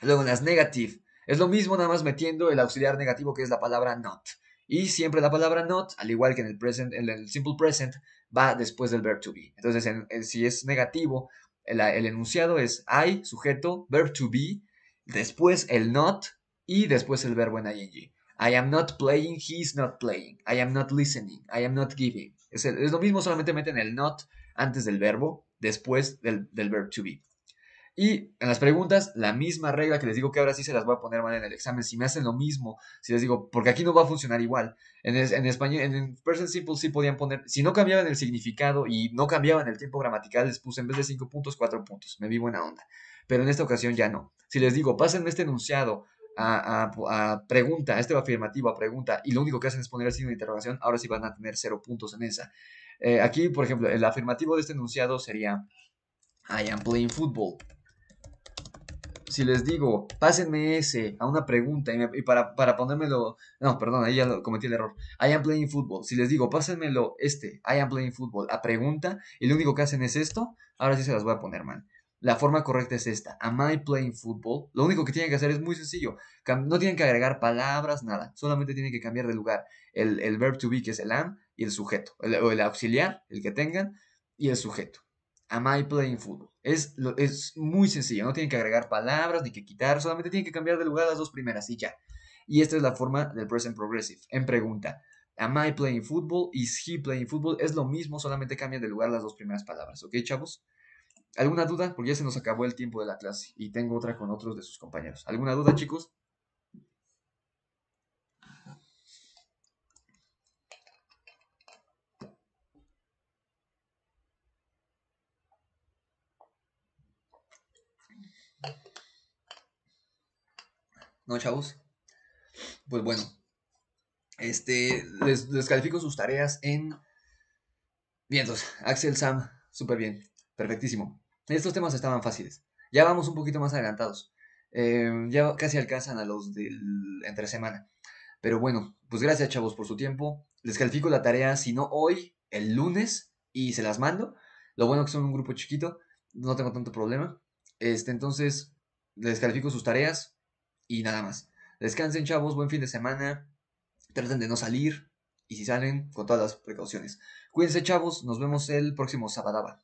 Luego en las negative. Es lo mismo, nada más metiendo el auxiliar negativo que es la palabra not. Y siempre la palabra not, al igual que en el, present, en el simple present, va después del verb to be. Entonces, si es negativo el, enunciado es I, sujeto, verb to be, después el not y después el verbo en ing. I am not playing, he is not playing. I am not listening, I am not giving. Es, lo mismo, solamente meten el not antes del verbo, después del, del verb to be. Y en las preguntas, la misma regla que les digo que ahora sí se las voy a poner mal en el examen. Si me hacen lo mismo, si les digo, porque aquí no va a funcionar igual. En, español, en Person Simple sí podían poner, si no cambiaban el significado y no cambiaban el tiempo gramatical, les puse en vez de 5 puntos, 4 puntos. Me vi buena onda. Pero en esta ocasión ya no. Si les digo, pásenme este enunciado, a, a, pregunta, este afirmativo a pregunta, y lo único que hacen es poner el signo de interrogación, ahora sí van a tener 0 puntos en esa. Eh, aquí, por ejemplo, el afirmativo de este enunciado sería I am playing football si les digo, pásenme ese a una pregunta y, para, para, ponérmelo, no, perdón, ahí ya cometí el error. I am playing football. Si les digo, pásenmelo este, I am playing football, a pregunta y lo único que hacen es esto, ahora sí se las voy a poner mal. La forma correcta es esta. Am I playing football? Lo único que tienen que hacer es muy sencillo. No tienen que agregar palabras, nada. Solamente tienen que cambiar de lugar el, verb to be, que es el am, y el sujeto. o el auxiliar, el que tengan, y el sujeto. Am I playing football? Es, es muy sencillo, no tienen que agregar palabras ni que quitar, solamente tiene que cambiar de lugar las dos primeras y ya. Y esta es la forma del present progressive en pregunta. Am I playing football? Is he playing football? Es lo mismo, solamente cambian de lugar las dos primeras palabras, ¿ok, chavos? ¿Alguna duda? Porque ya se nos acabó el tiempo de la clase y tengo otra con otros de sus compañeros. ¿Alguna duda, chicos? ¿No, chavos? Pues bueno, este, les, descalifico sus tareas en... Bien, entonces, Axel, Sam, súper bien, perfectísimo. Estos temas estaban fáciles. Ya vamos un poquito más adelantados. Em, ya casi alcanzan a los de entre semana. Pero bueno, pues gracias chavos por su tiempo. Les califico la tarea, si no hoy, el lunes, y se las mando. Lo bueno que son un grupo chiquito, no tengo tanto problema. Este, entonces, les califico sus tareas. Y nada más. Descansen, chavos, buen fin de semana. Traten de no salir. Y si salen, con todas las precauciones. Cuídense, chavos. Nos vemos el próximo sábado.